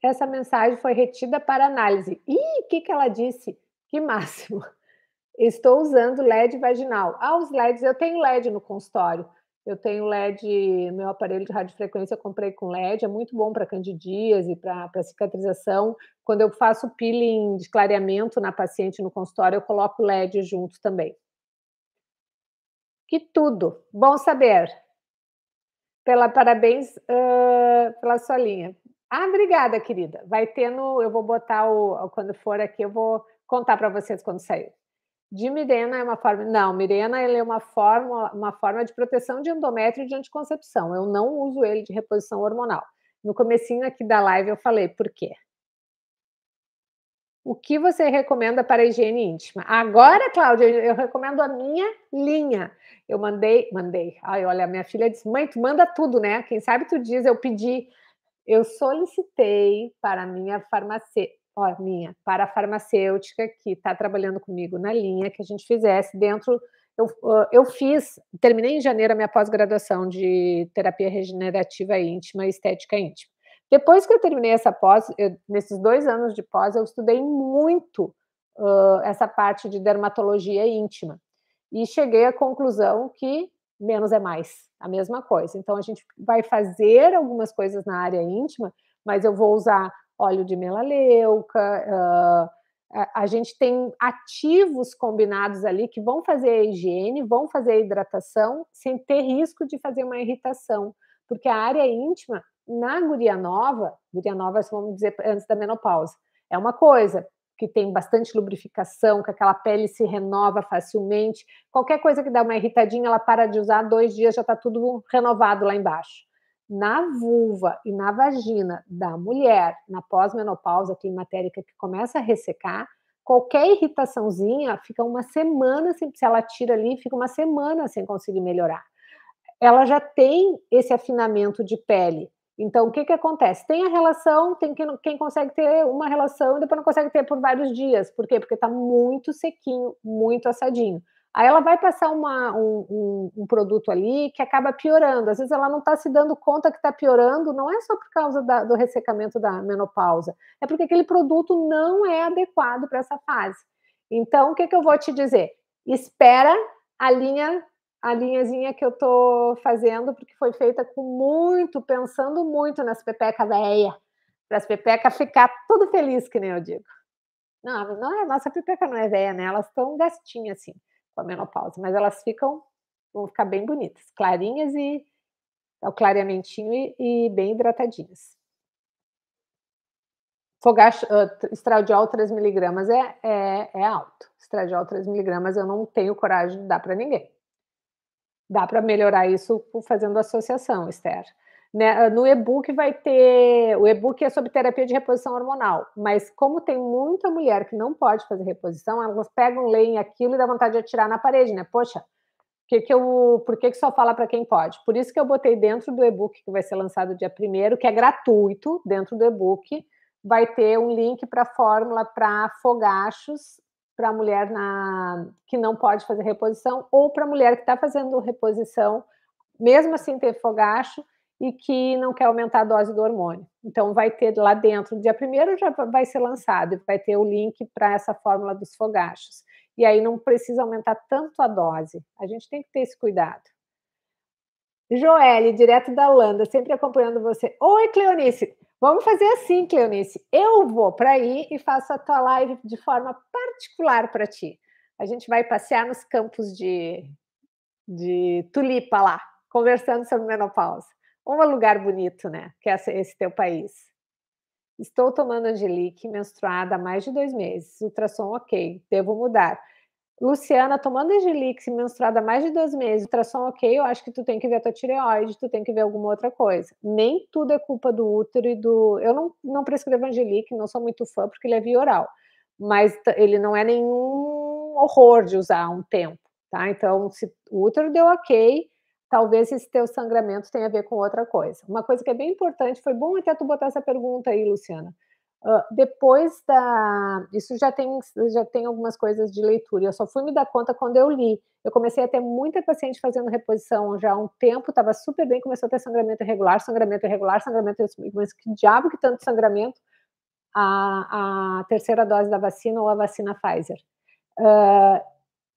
Essa mensagem foi retida para análise. Ih, o que, que ela disse? Que máximo! Estou usando LED vaginal. Ah, os LEDs, eu tenho LED no consultório. Eu tenho LED, meu aparelho de radiofrequência eu comprei com LED, é muito bom para candidias e para cicatrização. Quando eu faço peeling de clareamento na paciente no consultório, eu coloco LED junto também. Que tudo! Bom saber! Pela, parabéns uh, pela sua linha. Ah, obrigada, querida. Vai ter no. Eu vou botar o. Quando for aqui, eu vou contar para vocês quando sair de Mirena é uma forma. Não, Mirena ele é uma forma, uma forma de proteção de endométrio e de anticoncepção. Eu não uso ele de reposição hormonal. No comecinho aqui da live eu falei por quê. O que você recomenda para a higiene íntima? Agora, Cláudia, eu recomendo a minha linha. Eu mandei, mandei. Ai, olha, minha filha disse: mãe, tu manda tudo, né? Quem sabe tu diz, eu pedi. Eu solicitei para a minha farmacêutica ó, minha, para a farmacêutica que está trabalhando comigo na linha, que a gente fizesse dentro. Eu, eu fiz, terminei em janeiro a minha pós-graduação de terapia regenerativa íntima e estética íntima. Depois que eu terminei essa pós, eu, nesses dois anos de pós, eu estudei muito uh, essa parte de dermatologia íntima e cheguei à conclusão que menos é mais, a mesma coisa. Então a gente vai fazer algumas coisas na área íntima, mas eu vou usar óleo de melaleuca. Uh, a, a gente tem ativos combinados ali que vão fazer a higiene, vão fazer a hidratação, sem ter risco de fazer uma irritação, porque a área íntima na guria nova, guria nova, vamos dizer, antes da menopausa, é uma coisa que tem bastante lubrificação, que aquela pele se renova facilmente. Qualquer coisa que dá uma irritadinha, ela para de usar, dois dias já está tudo renovado lá embaixo na vulva e na vagina da mulher na pós-menopausa climatérica que começa a ressecar, qualquer irritaçãozinha fica uma semana, sem se ela tira ali, fica uma semana sem conseguir melhorar. Ela já tem esse afinamento de pele. Então, o que, que acontece? Tem a relação, tem quem, quem consegue ter uma relação e depois não consegue ter por vários dias. Por quê? Porque está muito sequinho, muito assadinho. Aí ela vai passar uma, um, um, um, produto ali que acaba piorando. Às vezes ela não está se dando conta que está piorando, não é só por causa da, do ressecamento da menopausa, é porque aquele produto não é adequado para essa fase. Então, o que, que eu vou te dizer? Espera a linha, a linhazinha que eu estou fazendo, porque foi feita com muito, pensando muito nas pepeca velha, para as pepecas ficar tudo feliz, que nem eu digo. Não, não é, nossa pepeca não é velha, né? Elas estão gastinhas assim com a menopausa, mas elas ficam, vão ficar bem bonitas, clarinhas e é o clareamentinho e, e bem hidratadinhas. Fogacho, uh, ah, estradiol 3mg é, é, é alto. Estradiol 3mg eu não tenho coragem de dar para ninguém. Dá para melhorar isso fazendo associação, Esther. Né? Ah, no e-book vai ter. O e-book é sobre terapia de reposição hormonal, mas como tem muita mulher que não pode fazer reposição, elas pegam, leem aquilo e dá vontade de atirar na parede, né? Poxa, que que eu, por que, que só fala para quem pode? Por isso que eu botei dentro do e-book que vai ser lançado dia primeiro, que é gratuito, dentro do e-book, vai ter um link para fórmula para fogachos para mulher na, que não pode fazer reposição ou para mulher que está fazendo reposição, mesmo assim ter fogacho e que não quer aumentar a dose do hormônio. Então, vai ter lá dentro, dia primeiro já vai ser lançado, vai ter o link para essa fórmula dos fogachos. E aí não precisa aumentar tanto a dose. A gente tem que ter esse cuidado. Joelle, direto da Holanda, sempre acompanhando você. Oi, Cleonice. Vamos fazer assim, Cleonice. Eu vou para aí e faço a tua live de forma particular para ti. A gente vai passear nos campos de, de tulipa lá, conversando sobre menopausa. Um lugar bonito, né? Que é esse teu país. Estou tomando Angelique, menstruada há mais de dois meses. Ultrassom ok, devo mudar. Luciana, tomando Angelique, menstruada há mais de dois meses, ultrassom ok, eu acho que tu tem que ver a tua tireoide, tu tem que ver alguma outra coisa. Nem tudo é culpa do útero e do... Eu não, não prescrevo Angelique, não sou muito fã, porque ele é via oral. Mas ele não é nenhum horror de usar um tempo, tá? Então, se o útero deu ok, talvez esse teu sangramento tenha a ver com outra coisa. Uma coisa que é bem importante, foi bom até tu botar essa pergunta aí, Luciana. Uh, depois da. Isso já tem, já tem algumas coisas de leitura, eu só fui me dar conta quando eu li. Eu comecei a ter muita paciente fazendo reposição já há um tempo, estava super bem, começou a ter sangramento irregular, sangramento irregular, sangramento. Mas que diabo que tanto sangramento a, a terceira dose da vacina ou a vacina Pfizer? Uh,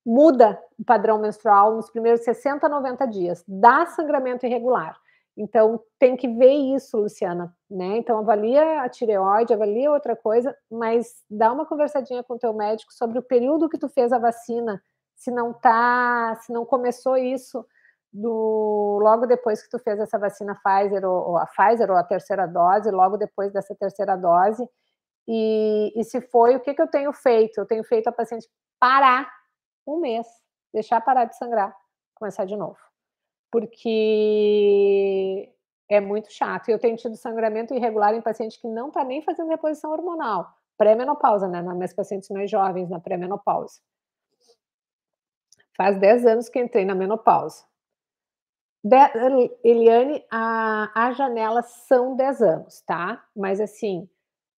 muda o padrão menstrual nos primeiros 60 90 dias, dá sangramento irregular. Então, tem que ver isso, Luciana, né? Então, avalia a tireoide, avalia outra coisa, mas dá uma conversadinha com o teu médico sobre o período que tu fez a vacina, se não tá, se não começou isso do logo depois que tu fez essa vacina Pfizer ou, ou a Pfizer ou a terceira dose, logo depois dessa terceira dose. E, e se foi, o que, que eu tenho feito? Eu tenho feito a paciente parar um mês, deixar parar de sangrar, começar de novo. Porque é muito chato. Eu tenho tido sangramento irregular em paciente que não está nem fazendo reposição hormonal, pré-menopausa, né? Nas pacientes mais jovens, na pré-menopausa. Faz 10 anos que entrei na menopausa. De, Eliane, a, a janela são 10 anos, tá? Mas assim,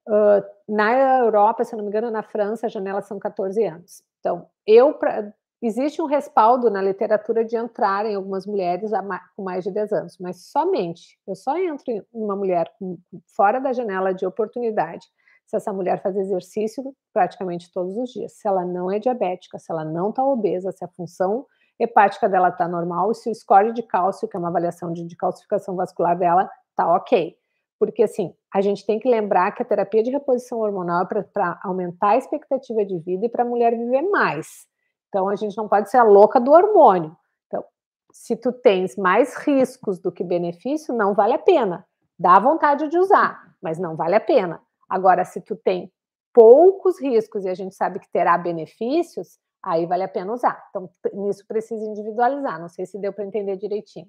uh, na Europa, se eu não me engano, na França, a janela são 14 anos. Então, eu pra, existe um respaldo na literatura de entrar em algumas mulheres com mais de 10 anos, mas somente, eu só entro em uma mulher com, fora da janela de oportunidade se essa mulher faz exercício praticamente todos os dias, se ela não é diabética, se ela não está obesa, se a função hepática dela está normal, se o score de cálcio, que é uma avaliação de, de calcificação vascular dela, está ok. Porque, assim, a gente tem que lembrar que a terapia de reposição hormonal é para aumentar a expectativa de vida e para a mulher viver mais. Então, a gente não pode ser a louca do hormônio. Então, se tu tens mais riscos do que benefício, não vale a pena. Dá vontade de usar, mas não vale a pena. Agora, se tu tem poucos riscos e a gente sabe que terá benefícios, aí vale a pena usar. Então, nisso precisa individualizar. Não sei se deu para entender direitinho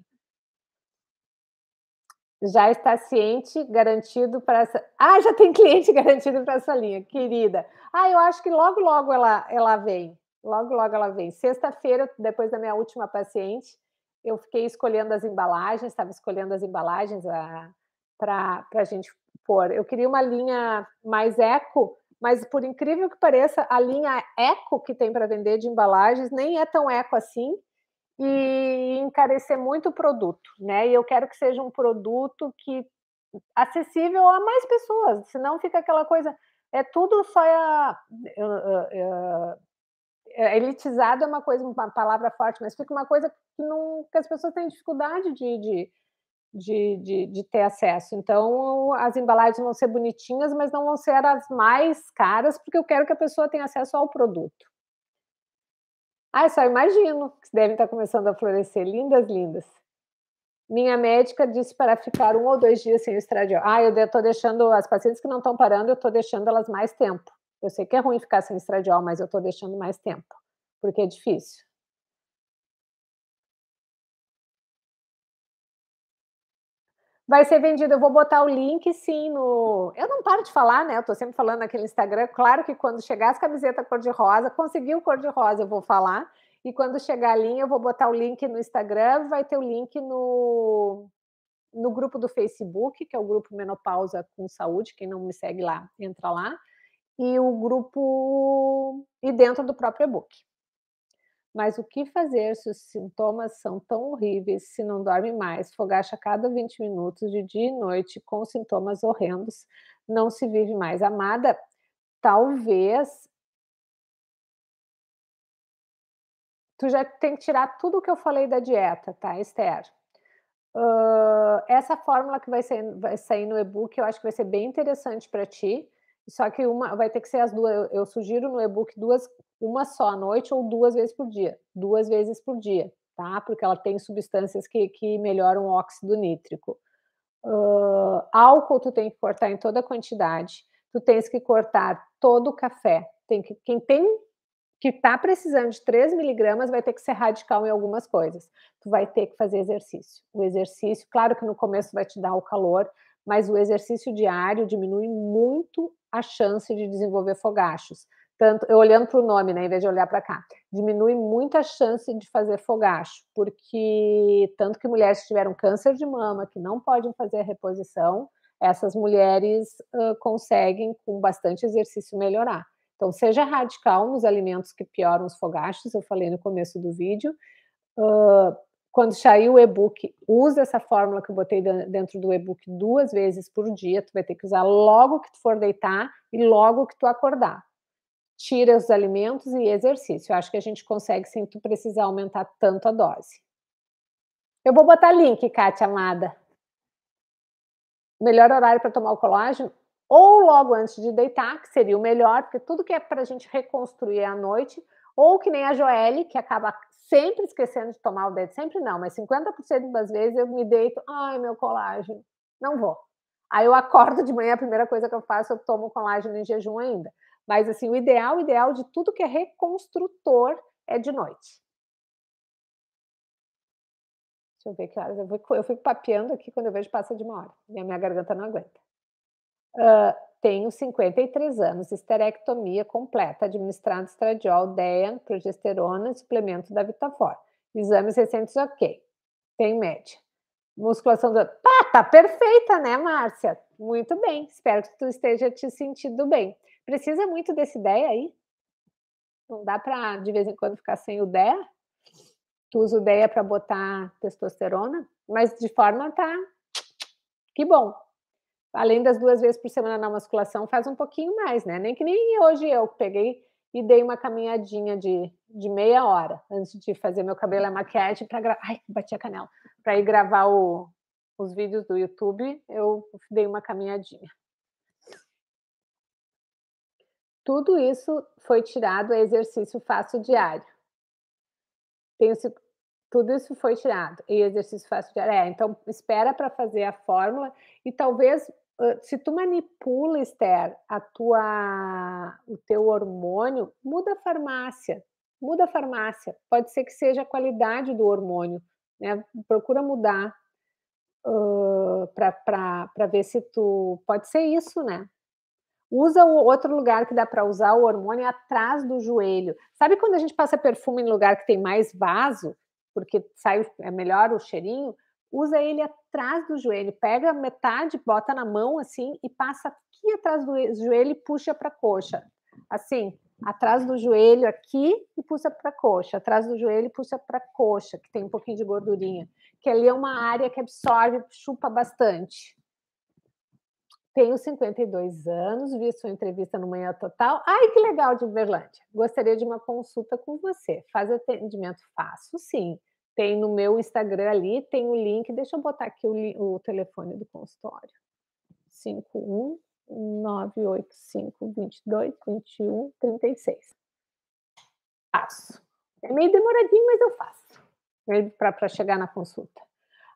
já está ciente, garantido para essa. Ah, já tem cliente garantido para essa linha, querida. Ah, eu acho que logo, logo ela, ela vem. Logo, logo ela vem. Sexta-feira, depois da minha última paciente, eu fiquei escolhendo as embalagens, estava escolhendo as embalagens ah, para a gente pôr. Eu queria uma linha mais eco, mas por incrível que pareça, a linha eco que tem para vender de embalagens nem é tão eco assim e encarecer muito o produto, né? E eu quero que seja um produto que acessível a mais pessoas, senão fica aquela coisa, é tudo só é a, a, é, a, é, elitizado é uma coisa, uma palavra forte, mas fica uma coisa que, não, que as pessoas têm dificuldade de, de de, de, de, ter acesso. Então, as embalagens vão ser bonitinhas, mas não vão ser as mais caras, porque eu quero que a pessoa tenha acesso ao produto. Ah, só imagino que devem estar tá começando a florescer. Lindas, lindas. Minha médica disse para ficar um ou dois dias sem o estradiol. Ah, eu estou deixando as pacientes que não estão parando, eu estou deixando elas mais tempo. Eu sei que é ruim ficar sem estradiol, mas eu estou deixando mais tempo, porque é difícil. vai ser vendido. Eu vou botar o link, sim, no. Eu não paro de falar, né? Eu tô sempre falando naquele Instagram. Claro que quando chegar as camisetas cor-de-rosa, conseguiu cor-de-rosa, eu vou falar. E quando chegar a linha, eu vou botar o link no Instagram, vai ter o link no, no grupo do Facebook, que é o grupo Menopausa com Saúde. Quem não me segue lá, entra lá. E o grupo. E dentro do próprio e-book. Mas o que fazer se os sintomas são tão horríveis, se não dorme mais, fogacha a cada 20 minutos, de dia e noite, com sintomas horrendos, não se vive mais. Amada, talvez tu já tem que tirar tudo o que eu falei da dieta, tá, Esther? Uh, essa fórmula que vai, vai sair no e-book, eu acho que vai ser bem interessante para ti. Só que uma vai ter que ser as duas. Eu, eu sugiro no e-book duas uma só à noite ou duas vezes por dia. Duas vezes por dia, tá? Porque ela tem substâncias que, que melhoram o óxido nítrico. Uh, álcool tu tem que cortar em toda a quantidade. Tu tens que cortar todo o café. Tem que, quem tem que está precisando de 3 miligramas vai ter que ser radical em algumas coisas. Tu vai ter que fazer exercício. O exercício, claro que no começo vai te dar o calor, mas o exercício diário diminui muito a chance de desenvolver fogachos tanto eu olhando para o nome, né, em vez de olhar para cá, diminui muito a chance de fazer fogacho, porque tanto que mulheres que tiveram câncer de mama, que não podem fazer a reposição, essas mulheres uh, conseguem, com bastante exercício, melhorar. Então, seja radical nos alimentos que pioram os fogachos, eu falei no começo do vídeo. Uh, quando sair o e-book, usa essa fórmula que eu botei dentro do e-book duas vezes por dia. Tu vai ter que usar logo que tu for deitar e logo que tu acordar tira os alimentos e exercício. Eu acho que a gente consegue sem tu precisar aumentar tanto a dose. Eu vou botar link, Kátia amada. Melhor horário para tomar o colágeno ou logo antes de deitar, que seria o melhor, porque tudo que é para a gente reconstruir é à noite, ou que nem a Joelle, que acaba sempre esquecendo de tomar o dedo, sempre não, mas 50% das vezes eu me deito, ai, meu colágeno, não vou. Aí eu acordo de manhã, a primeira coisa que eu faço, eu tomo colágeno em jejum ainda. Mas assim, o ideal, ideal de tudo que é reconstrutor é de noite. Deixa eu ver que horas. Eu, fico papeando aqui quando eu vejo passa de uma hora. Minha, minha garganta não aguenta. Uh, tenho 53 anos, esterectomia completa, administrado estradiol, DEAN, progesterona suplemento da Vitafor. Exames recentes, ok. Tem média. Musculação do. Pá, tá, tá perfeita, né, Márcia? Muito bem. Espero que tu esteja te sentindo bem. Precisa muito desse DEA aí? Não dá para de vez em quando ficar sem o DEA? Tu usa o DEA para botar testosterona, mas de forma tá que bom. Além das duas vezes por semana na musculação, faz um pouquinho mais, né? Nem que nem hoje eu peguei e dei uma caminhadinha de, de meia hora antes de fazer meu cabelo e maquiagem para gravar. Ai, bati a canela. Para ir gravar o, os vídeos do YouTube, eu dei uma caminhadinha. Tudo isso foi tirado a é exercício fácil diário. Tenho, tudo isso foi tirado e exercício fácil diário. É, então espera para fazer a fórmula e talvez se tu manipula, Esther, a tua, o teu hormônio, muda a farmácia, muda a farmácia. Pode ser que seja a qualidade do hormônio, né? Procura mudar uh, para ver se tu. Pode ser isso, né? Usa o outro lugar que dá para usar o hormônio atrás do joelho. Sabe quando a gente passa perfume em lugar que tem mais vaso, porque sai é melhor o cheirinho? Usa ele atrás do joelho. Pega metade, bota na mão assim e passa aqui atrás do joelho e puxa para a coxa. Assim, atrás do joelho aqui e puxa para a coxa, atrás do joelho e puxa para a coxa, que tem um pouquinho de gordurinha, que ali é uma área que absorve, chupa bastante. Tenho 52 anos, vi sua entrevista no Manhã Total. Ai, que legal de Uberlândia. Gostaria de uma consulta com você. Faz atendimento fácil? Sim. Tem no meu Instagram ali, tem o link. Deixa eu botar aqui o, o telefone do consultório. 51985222136. Faço. É meio demoradinho, mas eu faço. Né, Para chegar na consulta.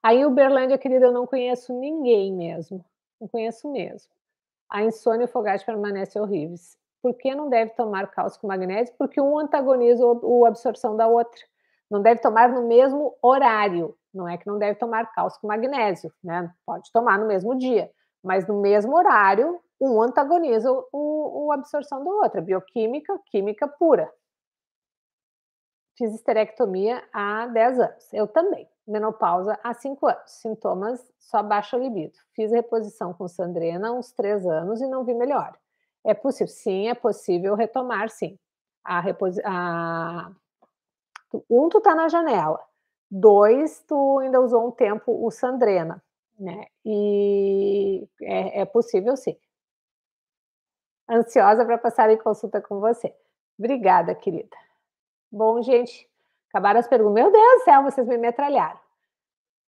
Aí, Uberlândia, querida, eu não conheço ninguém mesmo não conheço mesmo. A insônia e o fogate permanecem horríveis. Por que não deve tomar cálcio com magnésio? Porque um antagoniza a absorção da outra. Não deve tomar no mesmo horário. Não é que não deve tomar cálcio com magnésio, né? Pode tomar no mesmo dia, mas no mesmo horário, um antagoniza o, a absorção da outra. Bioquímica, química pura. Fiz esterectomia há 10 anos. Eu também menopausa há 5 anos. Sintomas: só baixa libido. Fiz reposição com Sandrena há uns 3 anos e não vi melhor. É possível? Sim, é possível retomar, sim. A A... Um, tu tá na janela. Dois, tu ainda usou um tempo o Sandrena, né? E é, é possível, sim. Ansiosa para passar em consulta com você. Obrigada, querida. Bom, gente, Acabaram as perguntas. Meu Deus do céu, vocês me metralharam.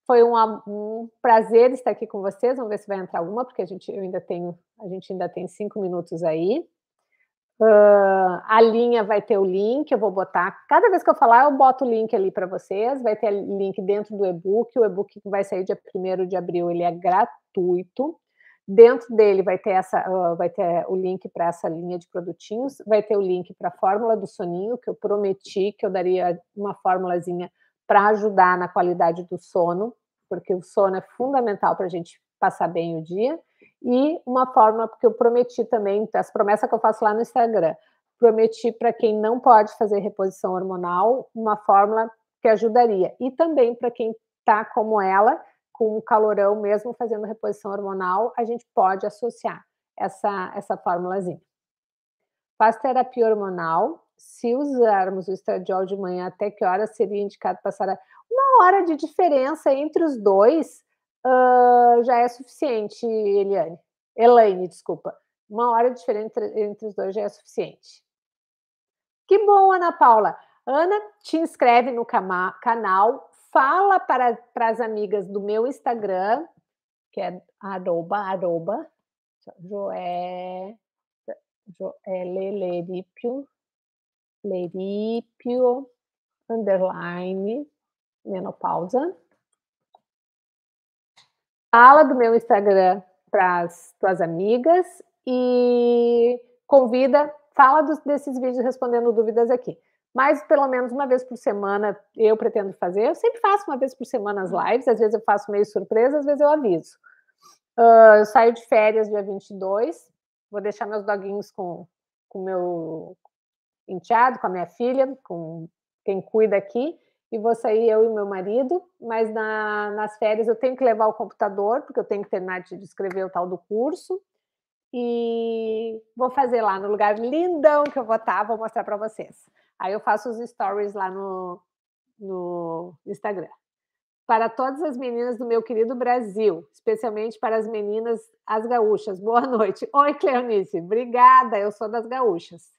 Foi um, um prazer estar aqui com vocês. Vamos ver se vai entrar alguma, porque a gente ainda tem, a gente ainda tem cinco minutos aí. Uh, a linha vai ter o link, eu vou botar. Cada vez que eu falar, eu boto o link ali para vocês. Vai ter link dentro do e-book. O e-book que vai sair dia 1 de abril, ele é gratuito. Dentro dele vai ter essa, uh, vai ter o link para essa linha de produtinhos, vai ter o link para a fórmula do soninho, que eu prometi que eu daria uma formulazinha para ajudar na qualidade do sono, porque o sono é fundamental para a gente passar bem o dia, e uma fórmula, porque eu prometi também, então, as promessas que eu faço lá no Instagram, prometi para quem não pode fazer reposição hormonal, uma fórmula que ajudaria, e também para quem está como ela, com o calorão, mesmo fazendo reposição hormonal, a gente pode associar essa, essa fórmulazinha Faz terapia hormonal. Se usarmos o estradiol de manhã, até que hora seria indicado passar a... uma hora de diferença entre os dois? Uh, já é suficiente, Eliane. Elaine, desculpa. Uma hora de diferença entre, entre os dois já é suficiente. Que bom, Ana Paula. Ana, te inscreve no canal, fala para, para as amigas do meu Instagram, que é arroba, arroba, Joé, Joele Lerípio, Lerípio, underline, menopausa. Fala do meu Instagram para as tuas amigas e convida, fala dos, desses vídeos respondendo dúvidas aqui mas pelo menos uma vez por semana eu pretendo fazer. Eu sempre faço uma vez por semana as uhum. lives, às vezes eu faço meio surpresa, às vezes eu aviso. Uh, eu saio de férias dia 22, vou deixar meus doguinhos com o meu enteado, com a minha filha, com quem cuida aqui, e vou sair eu e meu marido, mas na, nas férias eu tenho que levar o computador, porque eu tenho que terminar de escrever o tal do curso, e vou fazer lá no lugar lindão que eu vou estar, tá, vou mostrar para vocês. Aí eu faço os stories lá no, no Instagram. Para todas as meninas do meu querido Brasil, especialmente para as meninas, as gaúchas. Boa noite. Oi, Cleonice. Obrigada, eu sou das gaúchas.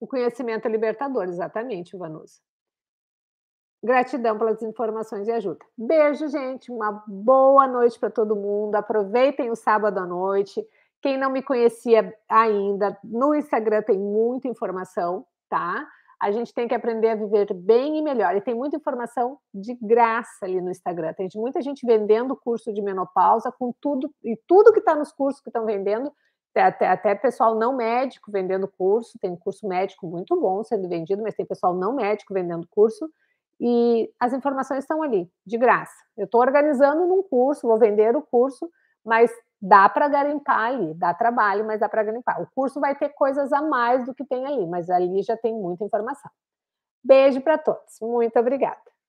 O conhecimento é libertador, exatamente, Vanusa. Gratidão pelas informações e ajuda. Beijo, gente. Uma boa noite para todo mundo. Aproveitem o sábado à noite. Quem não me conhecia ainda, no Instagram tem muita informação tá? A gente tem que aprender a viver bem e melhor. E tem muita informação de graça ali no Instagram. Tem muita gente vendendo curso de menopausa com tudo e tudo que está nos cursos que estão vendendo. Até, até pessoal não médico vendendo curso, tem curso médico muito bom sendo vendido, mas tem pessoal não médico vendendo curso, e as informações estão ali, de graça. Eu estou organizando num curso, vou vender o curso, mas dá para garimpar ali, dá trabalho, mas dá para garimpar. O curso vai ter coisas a mais do que tem ali, mas ali já tem muita informação. Beijo para todos. Muito obrigada.